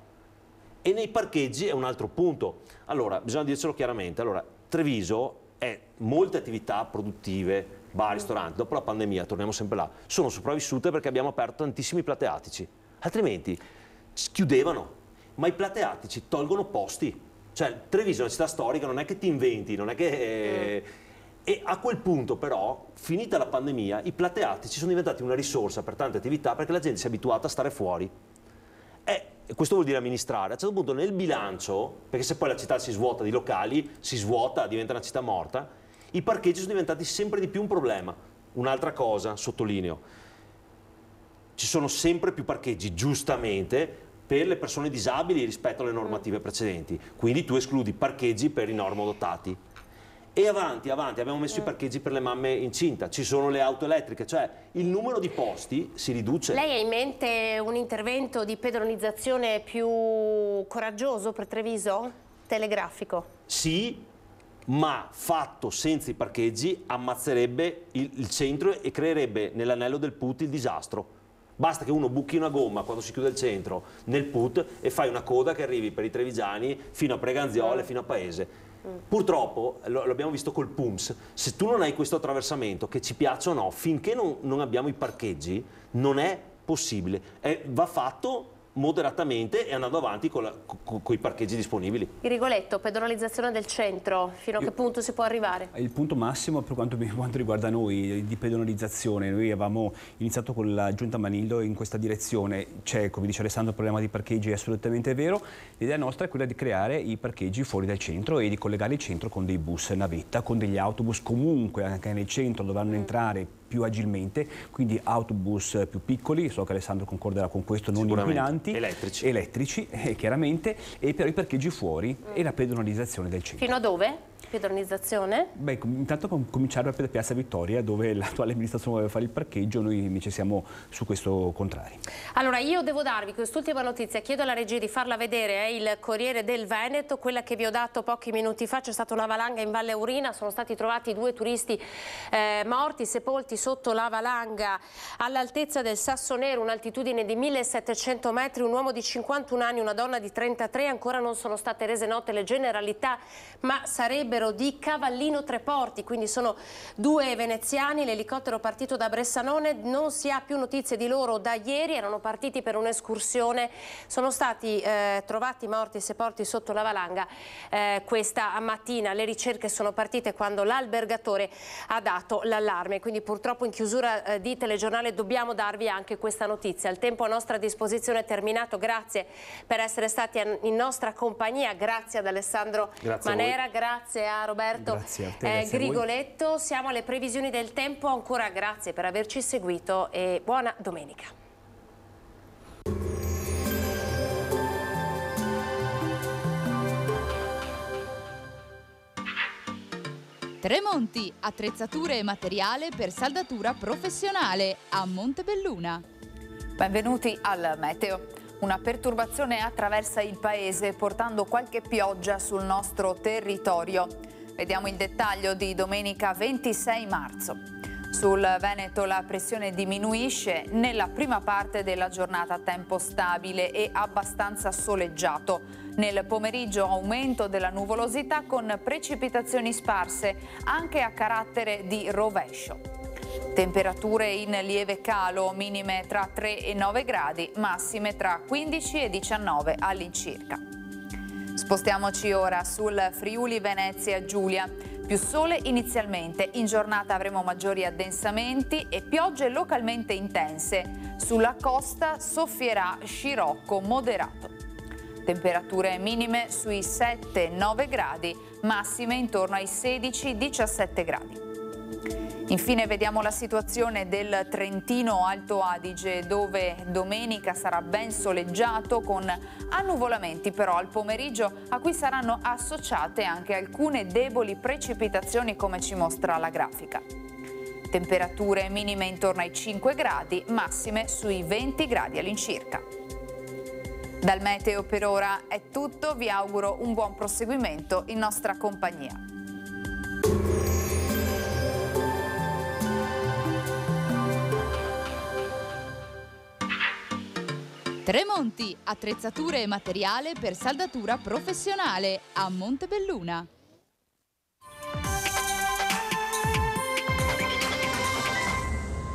E nei parcheggi è un altro punto. Allora, bisogna dircelo chiaramente, allora, Treviso è molte attività produttive, bar, ristorante, dopo la pandemia, torniamo sempre là, sono sopravvissute perché abbiamo aperto tantissimi plateatici, altrimenti chiudevano, ma i plateatici tolgono posti, cioè Treviso è una città storica, non è che ti inventi, non è che... Eh... E a quel punto però, finita la pandemia, i plateatici sono diventati una risorsa per tante attività perché la gente si è abituata a stare fuori. E questo vuol dire amministrare. A un certo punto nel bilancio, perché se poi la città si svuota di locali, si svuota, diventa una città morta, i parcheggi sono diventati sempre di più un problema. Un'altra cosa, sottolineo, ci sono sempre più parcheggi, giustamente, per le persone disabili rispetto alle normative precedenti. Quindi tu escludi parcheggi per i normodotati. E avanti, avanti, abbiamo messo mm. i parcheggi per le mamme incinta, ci sono le auto elettriche, cioè il numero di posti si riduce. Lei ha in mente un intervento di pedonizzazione più coraggioso per Treviso? Telegrafico? Sì, ma fatto senza i parcheggi ammazzerebbe il, il centro e creerebbe nell'anello del put il disastro. Basta che uno buchi una gomma quando si chiude il centro nel put e fai una coda che arrivi per i trevigiani fino a Preganziole, mm. fino a Paese. Mm. Purtroppo, l'abbiamo visto col PUMS, se tu non hai questo attraversamento, che ci piaccia o no, finché non, non abbiamo i parcheggi, non è possibile. È, va fatto moderatamente e andando avanti con, la, con, con i parcheggi disponibili. Il rigoletto, pedonalizzazione del centro, fino a Io, che punto si può arrivare? Il punto massimo per quanto, quanto, riguarda noi di pedonalizzazione, noi avevamo iniziato con la giunta Manillo in questa direzione, c'è come dice Alessandro il problema di parcheggi è assolutamente vero, l'idea nostra è quella di creare i parcheggi fuori dal centro e di collegare il centro con dei bus navetta, con degli autobus comunque anche nel centro dovranno mm. entrare più agilmente, quindi autobus più piccoli, so che Alessandro concorderà con questo, non inquinanti, elettrici, elettrici eh, chiaramente, e però i parcheggi fuori mm. e la pedonalizzazione del centro. Fino a dove? pedonizzazione? Beh, intanto cominciare per Piazza Vittoria dove l'attuale amministrazione voleva fare il parcheggio, noi invece siamo su questo contrari. Allora io devo darvi quest'ultima notizia, chiedo alla regia di farla vedere, è eh, il Corriere del Veneto, quella che vi ho dato pochi minuti fa, c'è stata una valanga in Valle Urina, sono stati trovati due turisti eh, morti, sepolti sotto la valanga all'altezza del Sasso Nero, un'altitudine di 1700 metri, un uomo di 51 anni, una donna di 33, ancora non sono state rese note le generalità, ma sarebbero elicottero di Cavallino Treporti, quindi sono due veneziani, l'elicottero partito da Bressanone, non si ha più notizie di loro da ieri, erano partiti per un'escursione, sono stati eh, trovati morti e sepolti sotto la valanga eh, questa mattina, le ricerche sono partite quando l'albergatore ha dato l'allarme, quindi purtroppo in chiusura eh, di telegiornale dobbiamo darvi anche questa notizia, il tempo a nostra disposizione è terminato, grazie per essere stati in nostra compagnia, grazie ad Alessandro grazie Manera, grazie a Roberto grazie a te, eh, Grigoletto. A Siamo alle previsioni del tempo, ancora grazie per averci seguito e buona domenica. Tremonti, attrezzature e materiale per saldatura professionale a Montebelluna. Benvenuti al Meteo. Una perturbazione attraversa il paese portando qualche pioggia sul nostro territorio. Vediamo il dettaglio di domenica 26 marzo. Sul Veneto la pressione diminuisce nella prima parte della giornata a tempo stabile e abbastanza soleggiato. Nel pomeriggio aumento della nuvolosità con precipitazioni sparse anche a carattere di rovescio. Temperature in lieve calo, minime tra 3 e 9 gradi, massime tra 15 e 19 all'incirca. Spostiamoci ora sul Friuli Venezia Giulia. Più sole inizialmente, in giornata avremo maggiori addensamenti e piogge localmente intense. Sulla costa soffierà scirocco moderato. Temperature minime sui 7-9 gradi, massime intorno ai 16-17 gradi. Infine vediamo la situazione del Trentino Alto Adige dove domenica sarà ben soleggiato con annuvolamenti però al pomeriggio a cui saranno associate anche alcune deboli precipitazioni come ci mostra la grafica. Temperature minime intorno ai 5 gradi, massime sui 20 gradi all'incirca. Dal meteo per ora è tutto, vi auguro un buon proseguimento in nostra compagnia. Tremonti, attrezzature e materiale per saldatura professionale a Montebelluna.